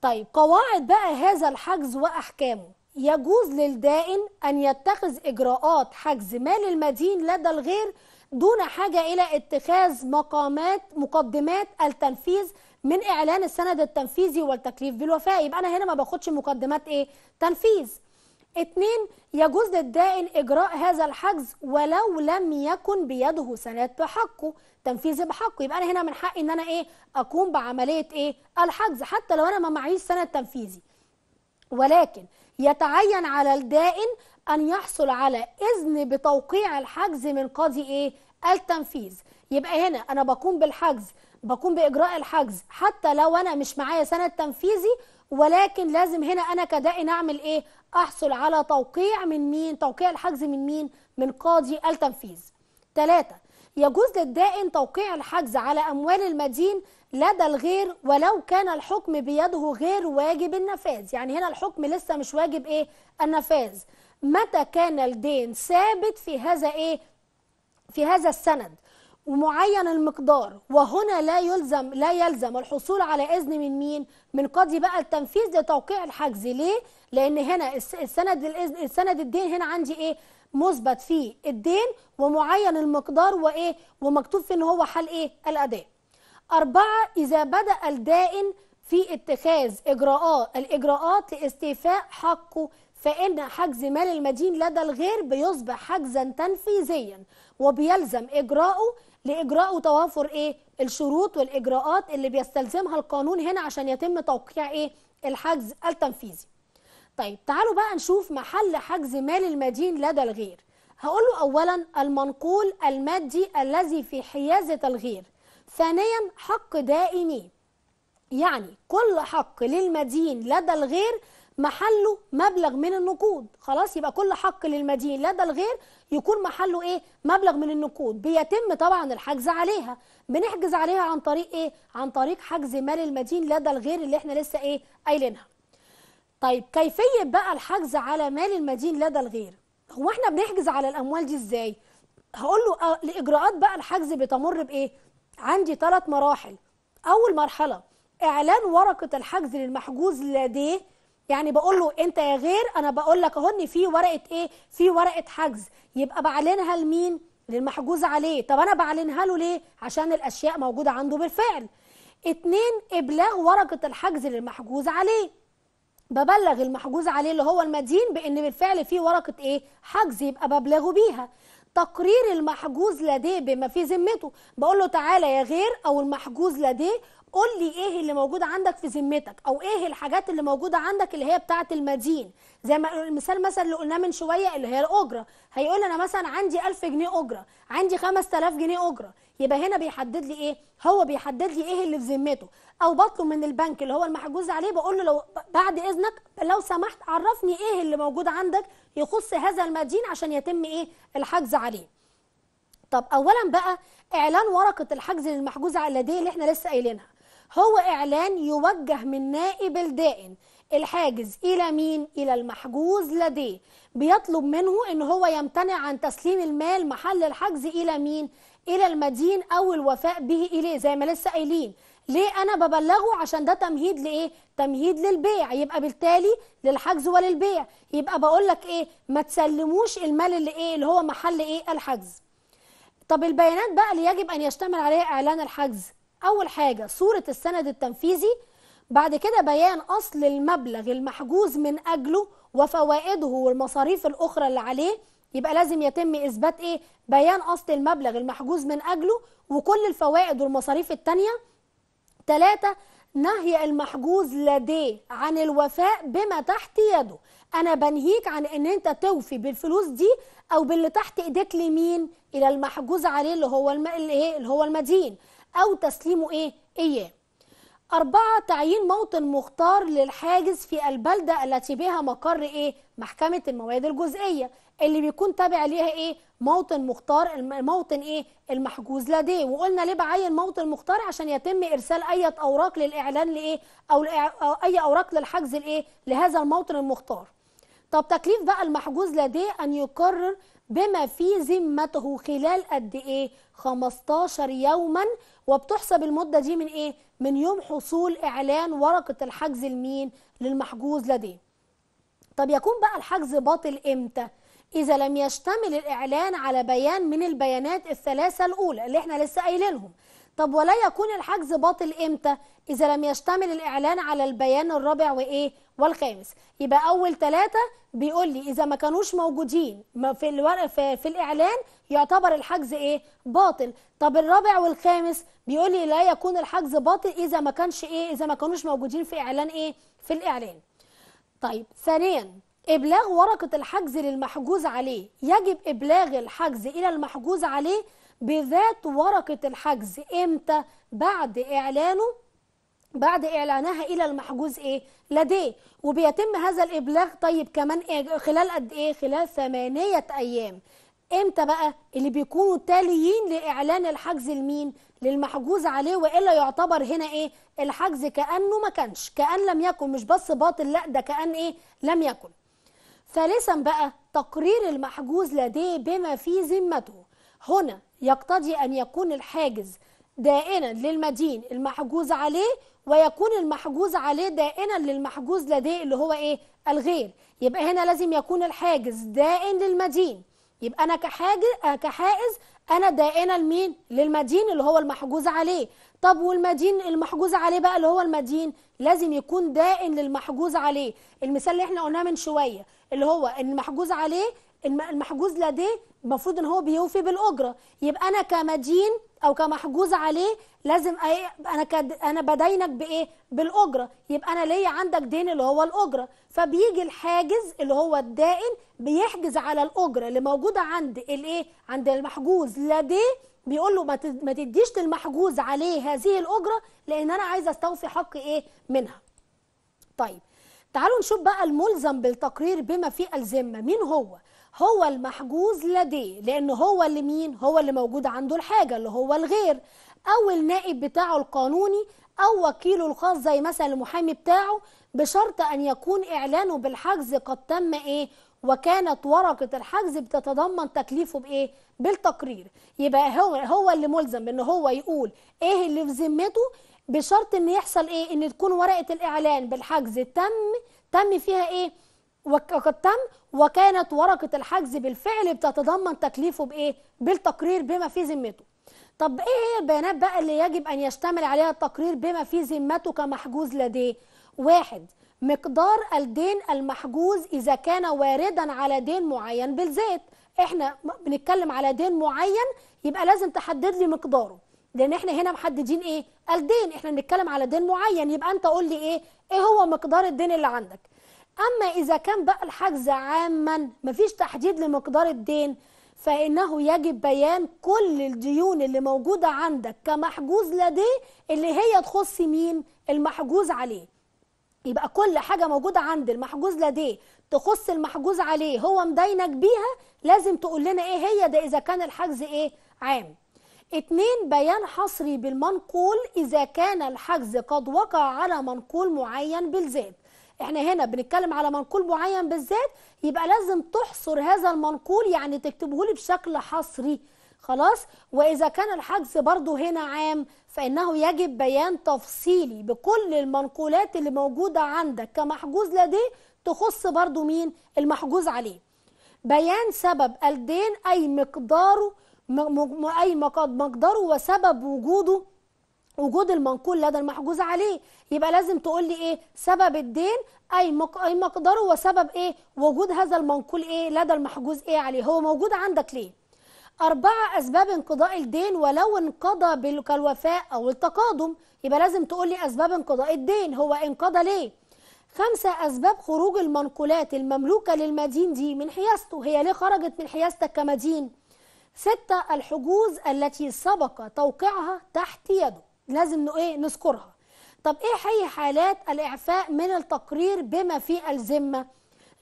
طيب قواعد بقى هذا الحجز واحكامه يجوز للدائن ان يتخذ اجراءات حجز مال المدين لدى الغير دون حاجة إلى اتخاذ مقامات مقدمات التنفيذ من إعلان السند التنفيذي والتكليف بالوفاء يبقى أنا هنا ما باخدش مقدمات إيه؟ تنفيذ اتنين يجوز للدائن إجراء هذا الحجز ولو لم يكن بيده سند بحقه تنفيذ بحقه يبقى أنا هنا من حقي إن أنا إيه أقوم بعملية إيه الحجز حتى لو أنا ما معيش سند تنفيذي ولكن يتعين على الدائن أن يحصل على إذن بتوقيع الحجز من قاضي إيه؟ التنفيذ يبقى هنا أنا بقوم بالحجز بقوم بإجراء الحجز حتى لو أنا مش معايا سند تنفيذي ولكن لازم هنا أنا كدائن أعمل إيه؟ أحصل على توقيع من مين؟ توقيع الحجز من مين؟ من قاضي التنفيذ. ثلاثة يجوز للدائن توقيع الحجز على أموال المدين لدى الغير ولو كان الحكم بيده غير واجب النفاذ يعني هنا الحكم لسه مش واجب ايه النفاذ متى كان الدين ثابت في هذا ايه في هذا السند ومعين المقدار وهنا لا يلزم لا يلزم الحصول على اذن من مين من قاضي بقى التنفيذ لتوقيع الحجز ليه لان هنا السند الاذن السند الدين هنا عندي ايه مثبت فيه الدين ومعين المقدار وايه ومكتوب في ان هو حال ايه الاداء أربعة إذا بدأ الدائن في اتخاذ إجراءات الإجراءات لاستيفاء حقه فإن حجز مال المدين لدى الغير بيصبح حجزا تنفيذيا وبيلزم إجراؤه لإجراء توافر إيه الشروط والإجراءات اللي بيستلزمها القانون هنا عشان يتم توقيع إيه الحجز التنفيذي طيب تعالوا بقى نشوف محل حجز مال المدين لدى الغير هقول له أولا المنقول المادي الذي في حيازة الغير ثانيا حق دائمي يعني كل حق للمدين لدى الغير محله مبلغ من النقود خلاص يبقى كل حق للمدين لدى الغير يكون محله ايه مبلغ من النقود بيتم طبعا الحجز عليها بنحجز عليها عن طريق ايه عن طريق حجز مال المدين لدى الغير اللي احنا لسه ايه قايلينها طيب كيفيه بقى الحجز على مال المدين لدى الغير هو احنا بنحجز على الاموال دي ازاي هقول له الاجراءات آه، بقى الحجز بتمر بايه عندي ثلاث مراحل اول مرحله اعلان ورقه الحجز للمحجوز لديه يعني بقول له انت يا غير انا بقول لك اهن في ورقه ايه في ورقه حجز يبقى بعلنها لمين للمحجوز عليه طب انا بعلنها له ليه عشان الاشياء موجوده عنده بالفعل اتنين ابلاغ ورقه الحجز للمحجوز عليه ببلغ المحجوز عليه اللي هو المدين بان بالفعل في ورقه ايه حجز يبقى ببلغه بيها تقرير المحجوز لديه بما في ذمته بقول له تعالى يا غير او المحجوز لديه قول لي ايه اللي موجود عندك في ذمتك او ايه الحاجات اللي موجوده عندك اللي هي بتاعه المدين زي ما المثال مثلا اللي قلناه من شويه اللي هي الاجره هيقول انا مثلا عندي 1000 جنيه اجره عندي 5000 جنيه اجره يبقى هنا بيحدد لي ايه هو بيحدد لي ايه اللي في ذمته او بطلب من البنك اللي هو المحجوز عليه بقول له لو بعد اذنك لو سمحت عرفني ايه اللي موجود عندك يخص هذا المدين عشان يتم ايه الحجز عليه طب اولا بقى اعلان ورقه الحجز للمحجوز عليه اللي احنا لسه قايلينها هو إعلان يوجه من نائب الدائن الحاجز إلى مين؟ إلى المحجوز لديه بيطلب منه إن هو يمتنع عن تسليم المال محل الحجز إلى مين؟ إلى المدين أو الوفاء به إليه زي ما لسه قايلين ليه انا ببلغه عشان ده تمهيد لايه تمهيد للبيع يبقى بالتالي للحجز وللبيع يبقى بقول لك ايه ما تسلموش المال اللي ايه اللي هو محل ايه الحجز طب البيانات بقى اللي يجب ان يشتمل عليها اعلان الحجز اول حاجه صوره السند التنفيذي بعد كده بيان اصل المبلغ المحجوز من اجله وفوائده والمصاريف الاخرى اللي عليه يبقى لازم يتم اثبات ايه بيان اصل المبلغ المحجوز من اجله وكل الفوائد والمصاريف التانية ثلاثة نهي المحجوز لديه عن الوفاء بما تحت يده انا بنهيك عن ان انت توفي بالفلوس دي او باللي تحت ايديك لمين الى المحجوز عليه اللي هو الم... اللي إيه؟ هو المدين أو تسليمه إيه؟ إياه أربعة تعيين موطن مختار للحاجز في البلدة التي بها مقر إيه؟ محكمة المواد الجزئية اللي بيكون تابع ليها إيه؟ موطن مختار الموطن إيه؟ المحجوز لديه وقلنا ليه بعين موطن مختار عشان يتم إرسال أي أوراق للإعلان لإيه؟ أو أي أوراق للحجز لإيه؟ لهذا الموطن المختار طب تكليف بقى المحجوز لديه أن يقرر بما في ذمته خلال قد إيه؟ 15 يوماً وبتحسب المدة دي من إيه؟ من يوم حصول إعلان ورقة الحجز لمين؟ للمحجوز لديه طب يكون بقى الحجز باطل إمتى؟ إذا لم يشتمل الإعلان على بيان من البيانات الثلاثة الأولى اللي إحنا لسه قايلينهم طب ولا يكون الحجز باطل إمتى؟ إذا لم يشتمل الإعلان على البيان الرابع وإيه؟ والخامس يبقى أول ثلاثة بيقول لي إذا ما كانوش موجودين في, في, في الإعلان يعتبر الحجز إيه؟ باطل طب الرابع والخامس بيقول لي لا يكون الحجز باطل اذا ما كانش ايه اذا ما كانوش موجودين في اعلان ايه في الاعلان طيب ثانيا ابلاغ ورقه الحجز للمحجوز عليه يجب ابلاغ الحجز الى المحجوز عليه بذات ورقه الحجز امتى بعد اعلانه بعد اعلانها الى المحجوز ايه لديه وبيتم هذا الابلاغ طيب كمان إيه خلال قد ايه خلال ثمانية ايام امتى بقى اللي بيكونوا تاليين لاعلان الحجز لمين للمحجوز عليه والا يعتبر هنا ايه الحجز كانه ما كانش كان لم يكن مش بس باطل لا ده كان ايه لم يكن ثالثا بقى تقرير المحجوز لديه بما في ذمته هنا يقتضي ان يكون الحاجز دائنا للمدين المحجوز عليه ويكون المحجوز عليه دائنا للمحجوز لديه اللي هو ايه الغير يبقى هنا لازم يكون الحاجز دائن للمدين يبقى انا كحاجز كحائز انا دائنا لمين للمدين اللي هو المحجوز عليه طب والمدين المحجوز عليه بقى اللي هو المدين لازم يكون دائن للمحجوز عليه المثال اللي احنا قلناه من شويه اللي هو المحجوز عليه المحجوز لديه المفروض ان هو بيوفي بالاجره يبقى انا كمدين او كمحجوز عليه لازم انا كد... انا بدينك بايه بالاجره يبقى انا ليا عندك دين اللي هو الاجره فبيجي الحاجز اللي هو الدائن بيحجز على الاجره اللي موجوده عند الايه عند المحجوز لديه بيقول له ما تديش للمحجوز عليه هذه الاجره لان انا عايز استوفي حق ايه منها طيب تعالوا نشوف بقى الملزم بالتقرير بما فيه الذمه مين هو هو المحجوز لديه لان هو اللي مين هو اللي موجود عنده الحاجه اللي هو الغير او النائب بتاعه القانوني او وكيله الخاص زي مثلا المحامي بتاعه بشرط ان يكون اعلانه بالحجز قد تم ايه وكانت ورقه الحجز بتتضمن تكليفه بايه بالتقرير يبقى هو هو اللي ملزم ان هو يقول ايه اللي في ذمته بشرط ان يحصل ايه ان تكون ورقه الاعلان بالحجز تم تم فيها ايه وقد تم وكانت ورقة الحجز بالفعل بتتضمن تكليفه بإيه؟ بالتقرير بما في ذمته. طب إيه هي البيانات بقى اللي يجب أن يشتمل عليها التقرير بما في ذمته كمحجوز لديه؟ واحد مقدار الدين المحجوز إذا كان واردا على دين معين بالذات احنا بنتكلم على دين معين يبقى لازم تحدد لي مقداره لان احنا هنا محددين ايه الدين احنا بنتكلم على دين معين يبقى انت قول لي ايه ايه هو مقدار الدين اللي عندك أما إذا كان بقى الحجز عاما مفيش تحديد لمقدار الدين فإنه يجب بيان كل الديون اللي موجودة عندك كمحجوز لديه اللي هي تخص مين المحجوز عليه يبقى كل حاجة موجودة عند المحجوز لديه تخص المحجوز عليه هو مدينك بيها لازم تقول لنا ايه هي ده اذا كان الحجز ايه عام اتنين بيان حصري بالمنقول اذا كان الحجز قد وقع على منقول معين بالذات احنا هنا بنتكلم على منقول معين بالذات يبقى لازم تحصر هذا المنقول يعني تكتبه لي بشكل حصري خلاص واذا كان الحجز برضو هنا عام فانه يجب بيان تفصيلي بكل المنقولات اللي موجوده عندك كمحجوز لديه تخص برضو مين المحجوز عليه بيان سبب الدين اي مقداره اي مقداره وسبب وجوده وجود المنقول لدى المحجوز عليه يبقى لازم تقول لي ايه سبب الدين اي مقدره وسبب ايه وجود هذا المنقول ايه لدى المحجوز ايه عليه هو موجود عندك ليه أربعة أسباب انقضاء الدين ولو انقضى كالوفاء أو التقادم يبقى لازم تقول لي أسباب انقضاء الدين هو انقضى ليه خمسة أسباب خروج المنقولات المملوكة للمدين دي من حيازته هي ليه خرجت من حيازتك كمدين ستة الحجوز التي سبق توقيعها تحت يده لازم ايه نذكرها طب ايه هي حالات الاعفاء من التقرير بما في الذمه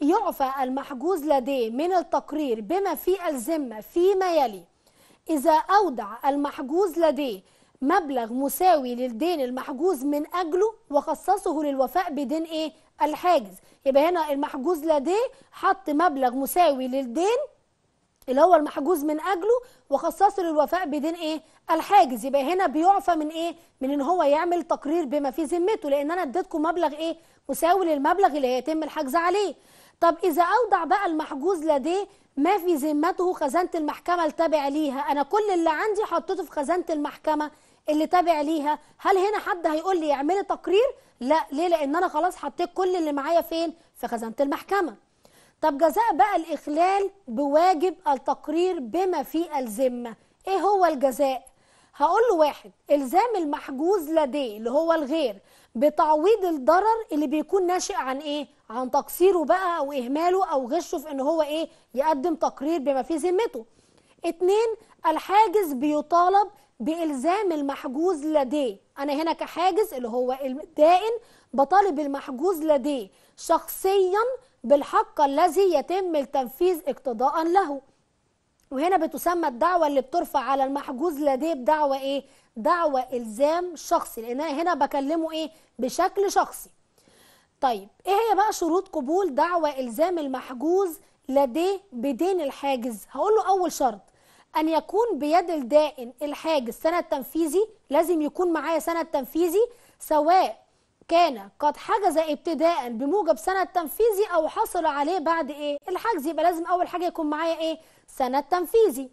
يعفى المحجوز لديه من التقرير بما في الذمه فيما يلي اذا اودع المحجوز لديه مبلغ مساوي للدين المحجوز من اجله وخصصه للوفاء بدين ايه الحاجز يبقى هنا المحجوز لديه حط مبلغ مساوي للدين اللي هو المحجوز من اجله وخصصه للوفاء بدين ايه الحاجز يبقى هنا بيعفى من ايه من ان هو يعمل تقرير بما في ذمته لان انا اديتكم مبلغ ايه مساوي للمبلغ اللي هيتم الحجز عليه طب اذا اودع بقى المحجوز لديه ما في ذمته خزانه المحكمه التابع ليها انا كل اللي عندي حطيته في خزانه المحكمه اللي تابع ليها هل هنا حد هيقول لي اعملي تقرير لا ليه لان انا خلاص حطيت كل اللي معايا فين في خزانه المحكمه طب جزاء بقى الإخلال بواجب التقرير بما في الذمة إيه هو الجزاء؟ هقول له واحد إلزام المحجوز لديه اللي هو الغير بتعويض الضرر اللي بيكون ناشئ عن إيه؟ عن تقصيره بقى أو إهماله أو غشه في إن هو إيه؟ يقدم تقرير بما في ذمته اتنين الحاجز بيطالب بإلزام المحجوز لديه أنا هنا كحاجز اللي هو الدائن بطالب المحجوز لديه شخصياً بالحق الذي يتم التنفيذ اقتضاء له وهنا بتسمى الدعوة اللي بترفع على المحجوز لديه بدعوة ايه؟ دعوة الزام شخصي لان هنا بكلمه ايه؟ بشكل شخصي طيب ايه هي بقى شروط قبول دعوة الزام المحجوز لديه بدين الحاجز هقول له اول شرط ان يكون بيد الدائن الحاجز سند تنفيذي لازم يكون معايا سند تنفيذي سواء كان قد حجز ابتداء بموجب سنة تنفيذي أو حصل عليه بعد إيه؟ الحجز يبقى لازم أول حاجة يكون معايا إيه؟ سنة تنفيذي.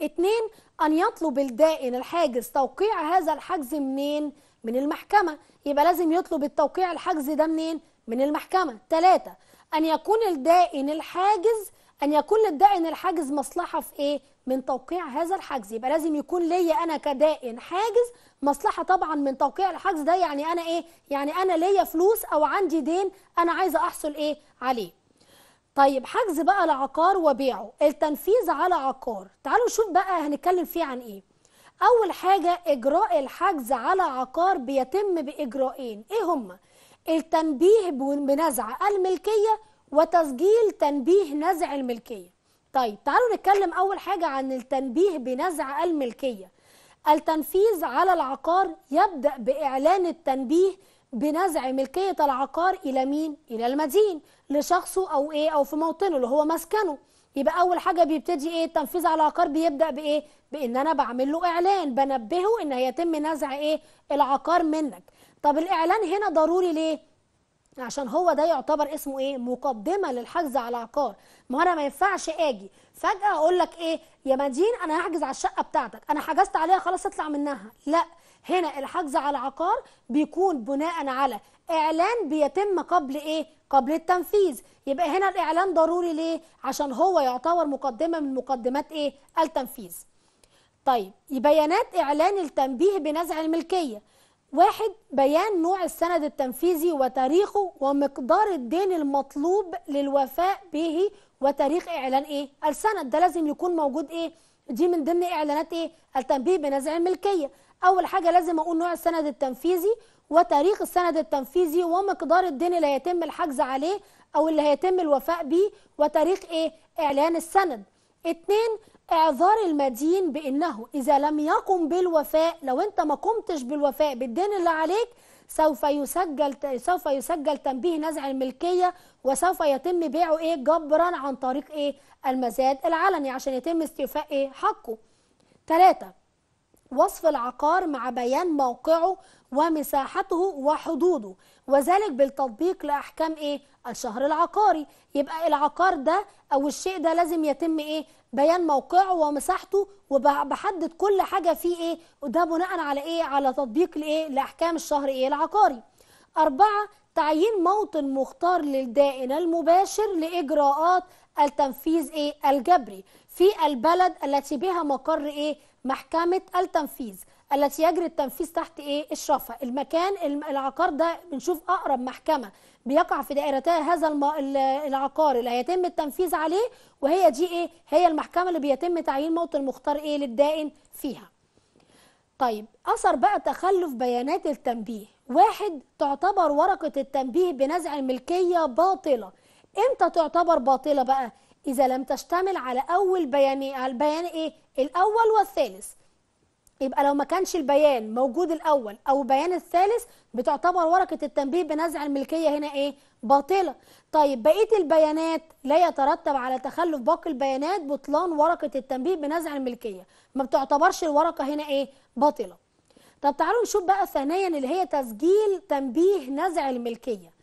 اتنين أن يطلب الدائن الحاجز توقيع هذا الحجز منين؟ من المحكمة، يبقى لازم يطلب التوقيع الحجز ده منين؟ من المحكمة. تلاتة أن يكون الدائن الحاجز أن يكون للدائن الحاجز مصلحة في إيه؟ من توقيع هذا الحجز يبقى لازم يكون ليا انا كدائن حاجز مصلحه طبعا من توقيع الحجز ده يعني انا ايه يعني انا ليا فلوس او عندي دين انا عايزه احصل ايه عليه طيب حجز بقى لعقار وبيعه التنفيذ على عقار تعالوا نشوف بقى هنتكلم فيه عن ايه اول حاجه اجراء الحجز على عقار بيتم باجراءين ايه هما التنبيه بنزع الملكيه وتسجيل تنبيه نزع الملكيه طيب تعالوا نتكلم أول حاجة عن التنبيه بنزع الملكية التنفيذ على العقار يبدأ بإعلان التنبيه بنزع ملكية العقار إلى مين؟ إلى المدين لشخصه أو إيه أو في موطنه اللي هو مسكنه يبقى أول حاجة بيبتدي إيه التنفيذ على العقار بيبدأ بإيه؟ بإن أنا بعمل له إعلان بنبهه إن هيتم نزع إيه؟ العقار منك طب الإعلان هنا ضروري ليه؟ عشان هو ده يعتبر اسمه ايه مقدمه للحجز على عقار ما انا ما ينفعش اجي فجاه اقول لك ايه يا مدين انا هحجز على الشقه بتاعتك انا حجزت عليها خلاص اطلع منها لا هنا الحجز على عقار بيكون بناء على اعلان بيتم قبل ايه قبل التنفيذ يبقى هنا الاعلان ضروري ليه عشان هو يعتبر مقدمه من مقدمات ايه التنفيذ طيب بيانات اعلان التنبيه بنزع الملكيه واحد بيان نوع السند التنفيذي وتاريخه ومقدار الدين المطلوب للوفاء به وتاريخ اعلان ايه السند ده لازم يكون موجود ايه دي من ضمن اعلانات ايه التنبيه بنزع الملكيه اول حاجه لازم اقول نوع السند التنفيذي وتاريخ السند التنفيذي ومقدار الدين اللي هيتم الحجز عليه او اللي هيتم الوفاء به وتاريخ ايه اعلان السند اتنين اعذار المدين بانه اذا لم يقم بالوفاء لو انت ما قمتش بالوفاء بالدين اللي عليك سوف يسجل سوف يسجل تنبيه نزع الملكيه وسوف يتم بيعه ايه جبرا عن طريق ايه المزاد العلني عشان يتم استيفاء ايه حقه ثلاثة وصف العقار مع بيان موقعه ومساحته وحدوده وذلك بالتطبيق لأحكام إيه؟ الشهر العقاري يبقى العقار ده أو الشيء ده لازم يتم إيه؟ بيان موقعه ومساحته وبحدد كل حاجة فيه إيه؟ وده بناء على إيه؟ على تطبيق لإيه؟ لأحكام الشهر إيه؟ العقاري أربعة تعيين موطن مختار للدائن المباشر لإجراءات التنفيذ إيه؟ الجبري في البلد التي بها مقر إيه؟ محكمة التنفيذ التي يجري التنفيذ تحت ايه اشرافها المكان العقار ده بنشوف اقرب محكمه بيقع في دائرتها هذا العقار اللي هيتم التنفيذ عليه وهي دي ايه هي المحكمه اللي بيتم تعيين موت المختار ايه للدائن فيها طيب اثر بقى تخلف بيانات التنبيه واحد تعتبر ورقه التنبيه بنزع الملكيه باطله امتى تعتبر باطله بقى اذا لم تشتمل على اول بيان على البيان ايه الاول والثالث يبقى لو ما كانش البيان موجود الاول او البيان الثالث بتعتبر ورقه التنبيه بنزع الملكيه هنا ايه باطله طيب بقيه البيانات لا يترتب على تخلف باقي البيانات بطلان ورقه التنبيه بنزع الملكيه ما بتعتبرش الورقه هنا ايه باطله طب تعالوا نشوف بقى ثانيا اللي هي تسجيل تنبيه نزع الملكيه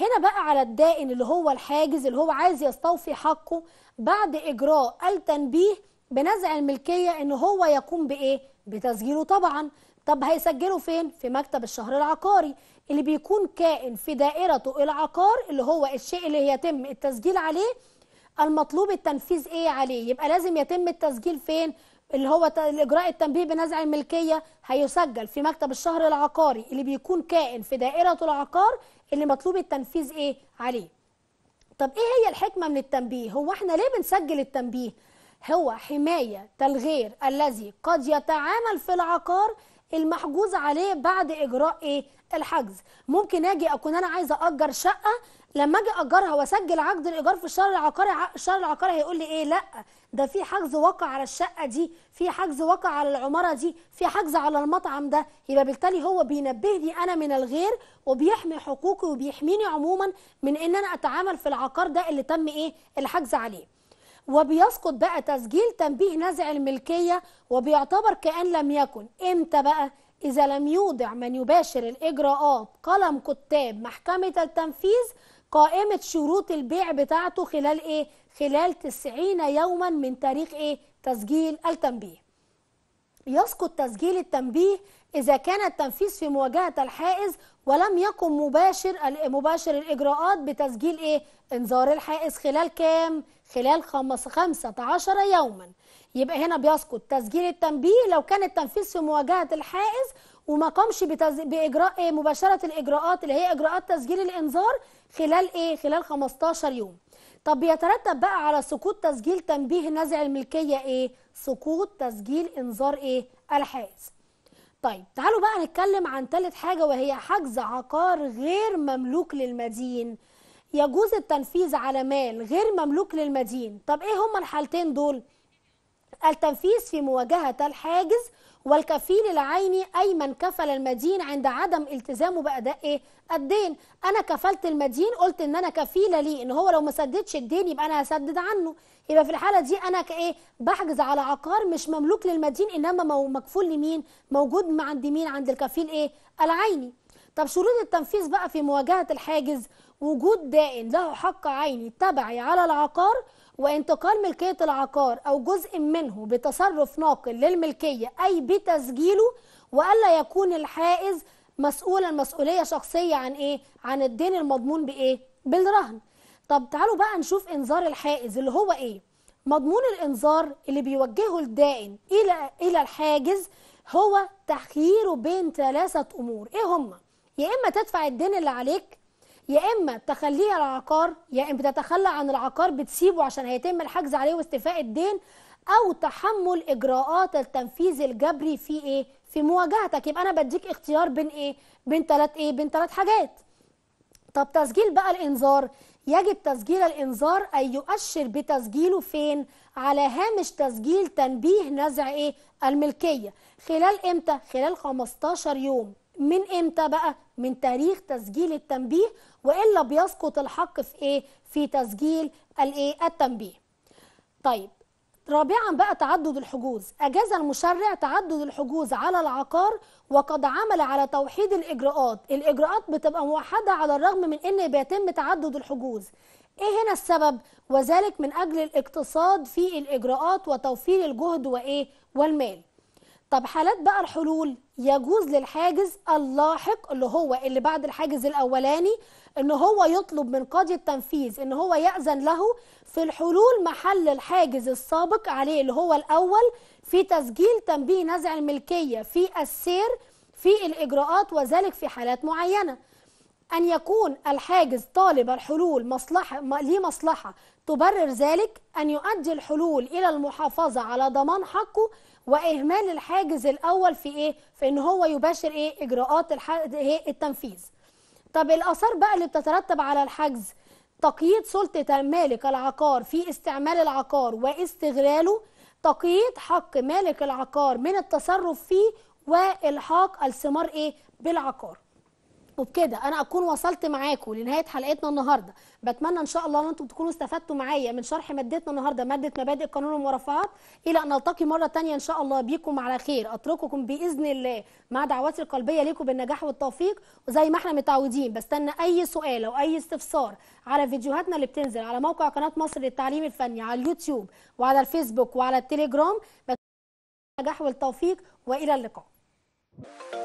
هنا بقى على الدائن اللي هو الحاجز اللي هو عايز يستوفي حقه بعد اجراء التنبيه بنزع الملكيه ان هو يقوم بايه بتسجيله طبعا طب هيسجله فين في مكتب الشهر العقاري اللي بيكون كائن في دائرته العقار اللي هو الشيء اللي يتم التسجيل عليه المطلوب التنفيذ ايه عليه يبقى لازم يتم التسجيل فين اللي هو الاجراء التنبيه بنزع الملكيه هيسجل في مكتب الشهر العقاري اللي بيكون كائن في دائره العقار اللي مطلوب التنفيذ ايه عليه طب ايه هي الحكمه من التنبيه هو احنا ليه بنسجل التنبيه هو حماية الغير الذي قد يتعامل في العقار المحجوز عليه بعد إجراء إيه؟ الحجز ممكن أجي أكون أنا عايزة أجر شقة لما اجي اجرها واسجل عقد الايجار في الشهر العقاري الشهر العقاري هيقول لي ايه لا ده في حجز واقع على الشقه دي في حجز واقع على العماره دي في حجز على المطعم ده يبقى بالتالي هو بينبهني انا من الغير وبيحمي حقوقي وبيحميني عموما من ان انا اتعامل في العقار ده اللي تم ايه الحجز عليه وبيسقط بقى تسجيل تنبيه نزع الملكية وبيعتبر كأن لم يكن إمتى بقى؟ إذا لم يوضع من يباشر الإجراءات قلم كتاب محكمة التنفيذ قائمة شروط البيع بتاعته خلال إيه؟ خلال 90 يوما من تاريخ إيه؟ تسجيل التنبيه يسقط تسجيل التنبيه إذا كان التنفيذ في مواجهة الحائز ولم يكن مباشر مباشر الإجراءات بتسجيل إيه؟ إنذار الحائز خلال كام؟ خلال 15 يوما يبقى هنا بيسقط تسجيل التنبيه لو كان التنفيذ في مواجهة الحائز وما قامش بتز... بإجراء مباشرة الإجراءات اللي هي إجراءات تسجيل الإنذار خلال إيه؟ خلال 15 يوم طب بيترتب بقى على سقوط تسجيل تنبيه نزع الملكية إيه؟ سقوط تسجيل إنذار إيه؟ الحائز طيب تعالوا بقى نتكلم عن ثالث حاجة وهي حجز عقار غير مملوك للمدين يجوز التنفيذ على مال غير مملوك للمدين طب ايه هما الحالتين دول التنفيذ في مواجهة الحاجز والكفيل العيني أي من كفل المدين عند عدم التزامه بأداء إيه؟ الدين أنا كفلت المدين قلت إن أنا كفيلة ليه إن هو لو ما سددش الدين يبقى أنا هسدد عنه يبقى في الحالة دي أنا كإيه بحجز على عقار مش مملوك للمدين إنما مكفول لمين موجود عند مين عند الكفيل إيه العيني طب شروط التنفيذ بقى في مواجهة الحاجز وجود دائن له حق عيني تبعي على العقار وانتقال ملكية العقار أو جزء منه بتصرف ناقل للملكية أي بتسجيله وألا يكون الحائز مسؤولا مسؤولية شخصية عن إيه؟ عن الدين المضمون بإيه؟ بالرهن طب تعالوا بقى نشوف إنذار الحائز اللي هو إيه؟ مضمون الإنذار اللي بيوجهه الدائن إلى إلى الحاجز هو تخييره بين ثلاثة أمور إيه هما؟ يا إما تدفع الدين اللي عليك يا اما تخليها العقار يا اما تتخلى عن العقار بتسيبه عشان هيتم الحجز عليه واستيفاء الدين او تحمل اجراءات التنفيذ الجبري في ايه في مواجهتك يبقى انا بديك اختيار بين ايه بين ثلاث ايه بين ثلاث حاجات طب تسجيل بقى الانذار يجب تسجيل الانذار اي يؤشر بتسجيله فين على هامش تسجيل تنبيه نزع ايه الملكيه خلال امتى خلال 15 يوم من امتى بقى من تاريخ تسجيل التنبيه والا بيسقط الحق في ايه في تسجيل الايه التنبيه طيب رابعا بقى تعدد الحجوز أجاز المشرع تعدد الحجوز على العقار وقد عمل على توحيد الإجراءات الإجراءات بتبقى موحدة على الرغم من أن بيتم تعدد الحجوز إيه هنا السبب؟ وذلك من أجل الاقتصاد في الإجراءات وتوفير الجهد وإيه؟ والمال طب حالات بقى الحلول يجوز للحاجز اللاحق اللي هو اللي بعد الحاجز الاولاني ان هو يطلب من قاضي التنفيذ ان هو ياذن له في الحلول محل الحاجز السابق عليه اللي هو الاول في تسجيل تنبيه نزع الملكيه في السير في الاجراءات وذلك في حالات معينه ان يكون الحاجز طالب الحلول مصلحه ليه مصلحه تبرر ذلك ان يؤدي الحلول الى المحافظه على ضمان حقه واهمال الحاجز الاول في ايه في ان هو يباشر ايه اجراءات إيه التنفيذ طب الاثار بقى اللي بتترتب على الحجز تقييد سلطه مالك العقار في استعمال العقار واستغلاله تقييد حق مالك العقار من التصرف فيه والحاق الثمار ايه بالعقار وبكده انا اكون وصلت معاكم لنهايه حلقتنا النهارده بتمنى ان شاء الله ان انتم تكونوا استفدتوا معايا من شرح مادتنا النهارده ماده مبادئ قانون المرافعات الى ان نلتقي مره ثانيه ان شاء الله بيكم على خير اترككم باذن الله مع دعواتي القلبيه ليكم بالنجاح والتوفيق وزي ما احنا متعودين بستنى اي سؤال او اي استفسار على فيديوهاتنا اللي بتنزل على موقع قناه مصر للتعليم الفني على اليوتيوب وعلى الفيسبوك وعلى التليجرام النجاح والتوفيق والى اللقاء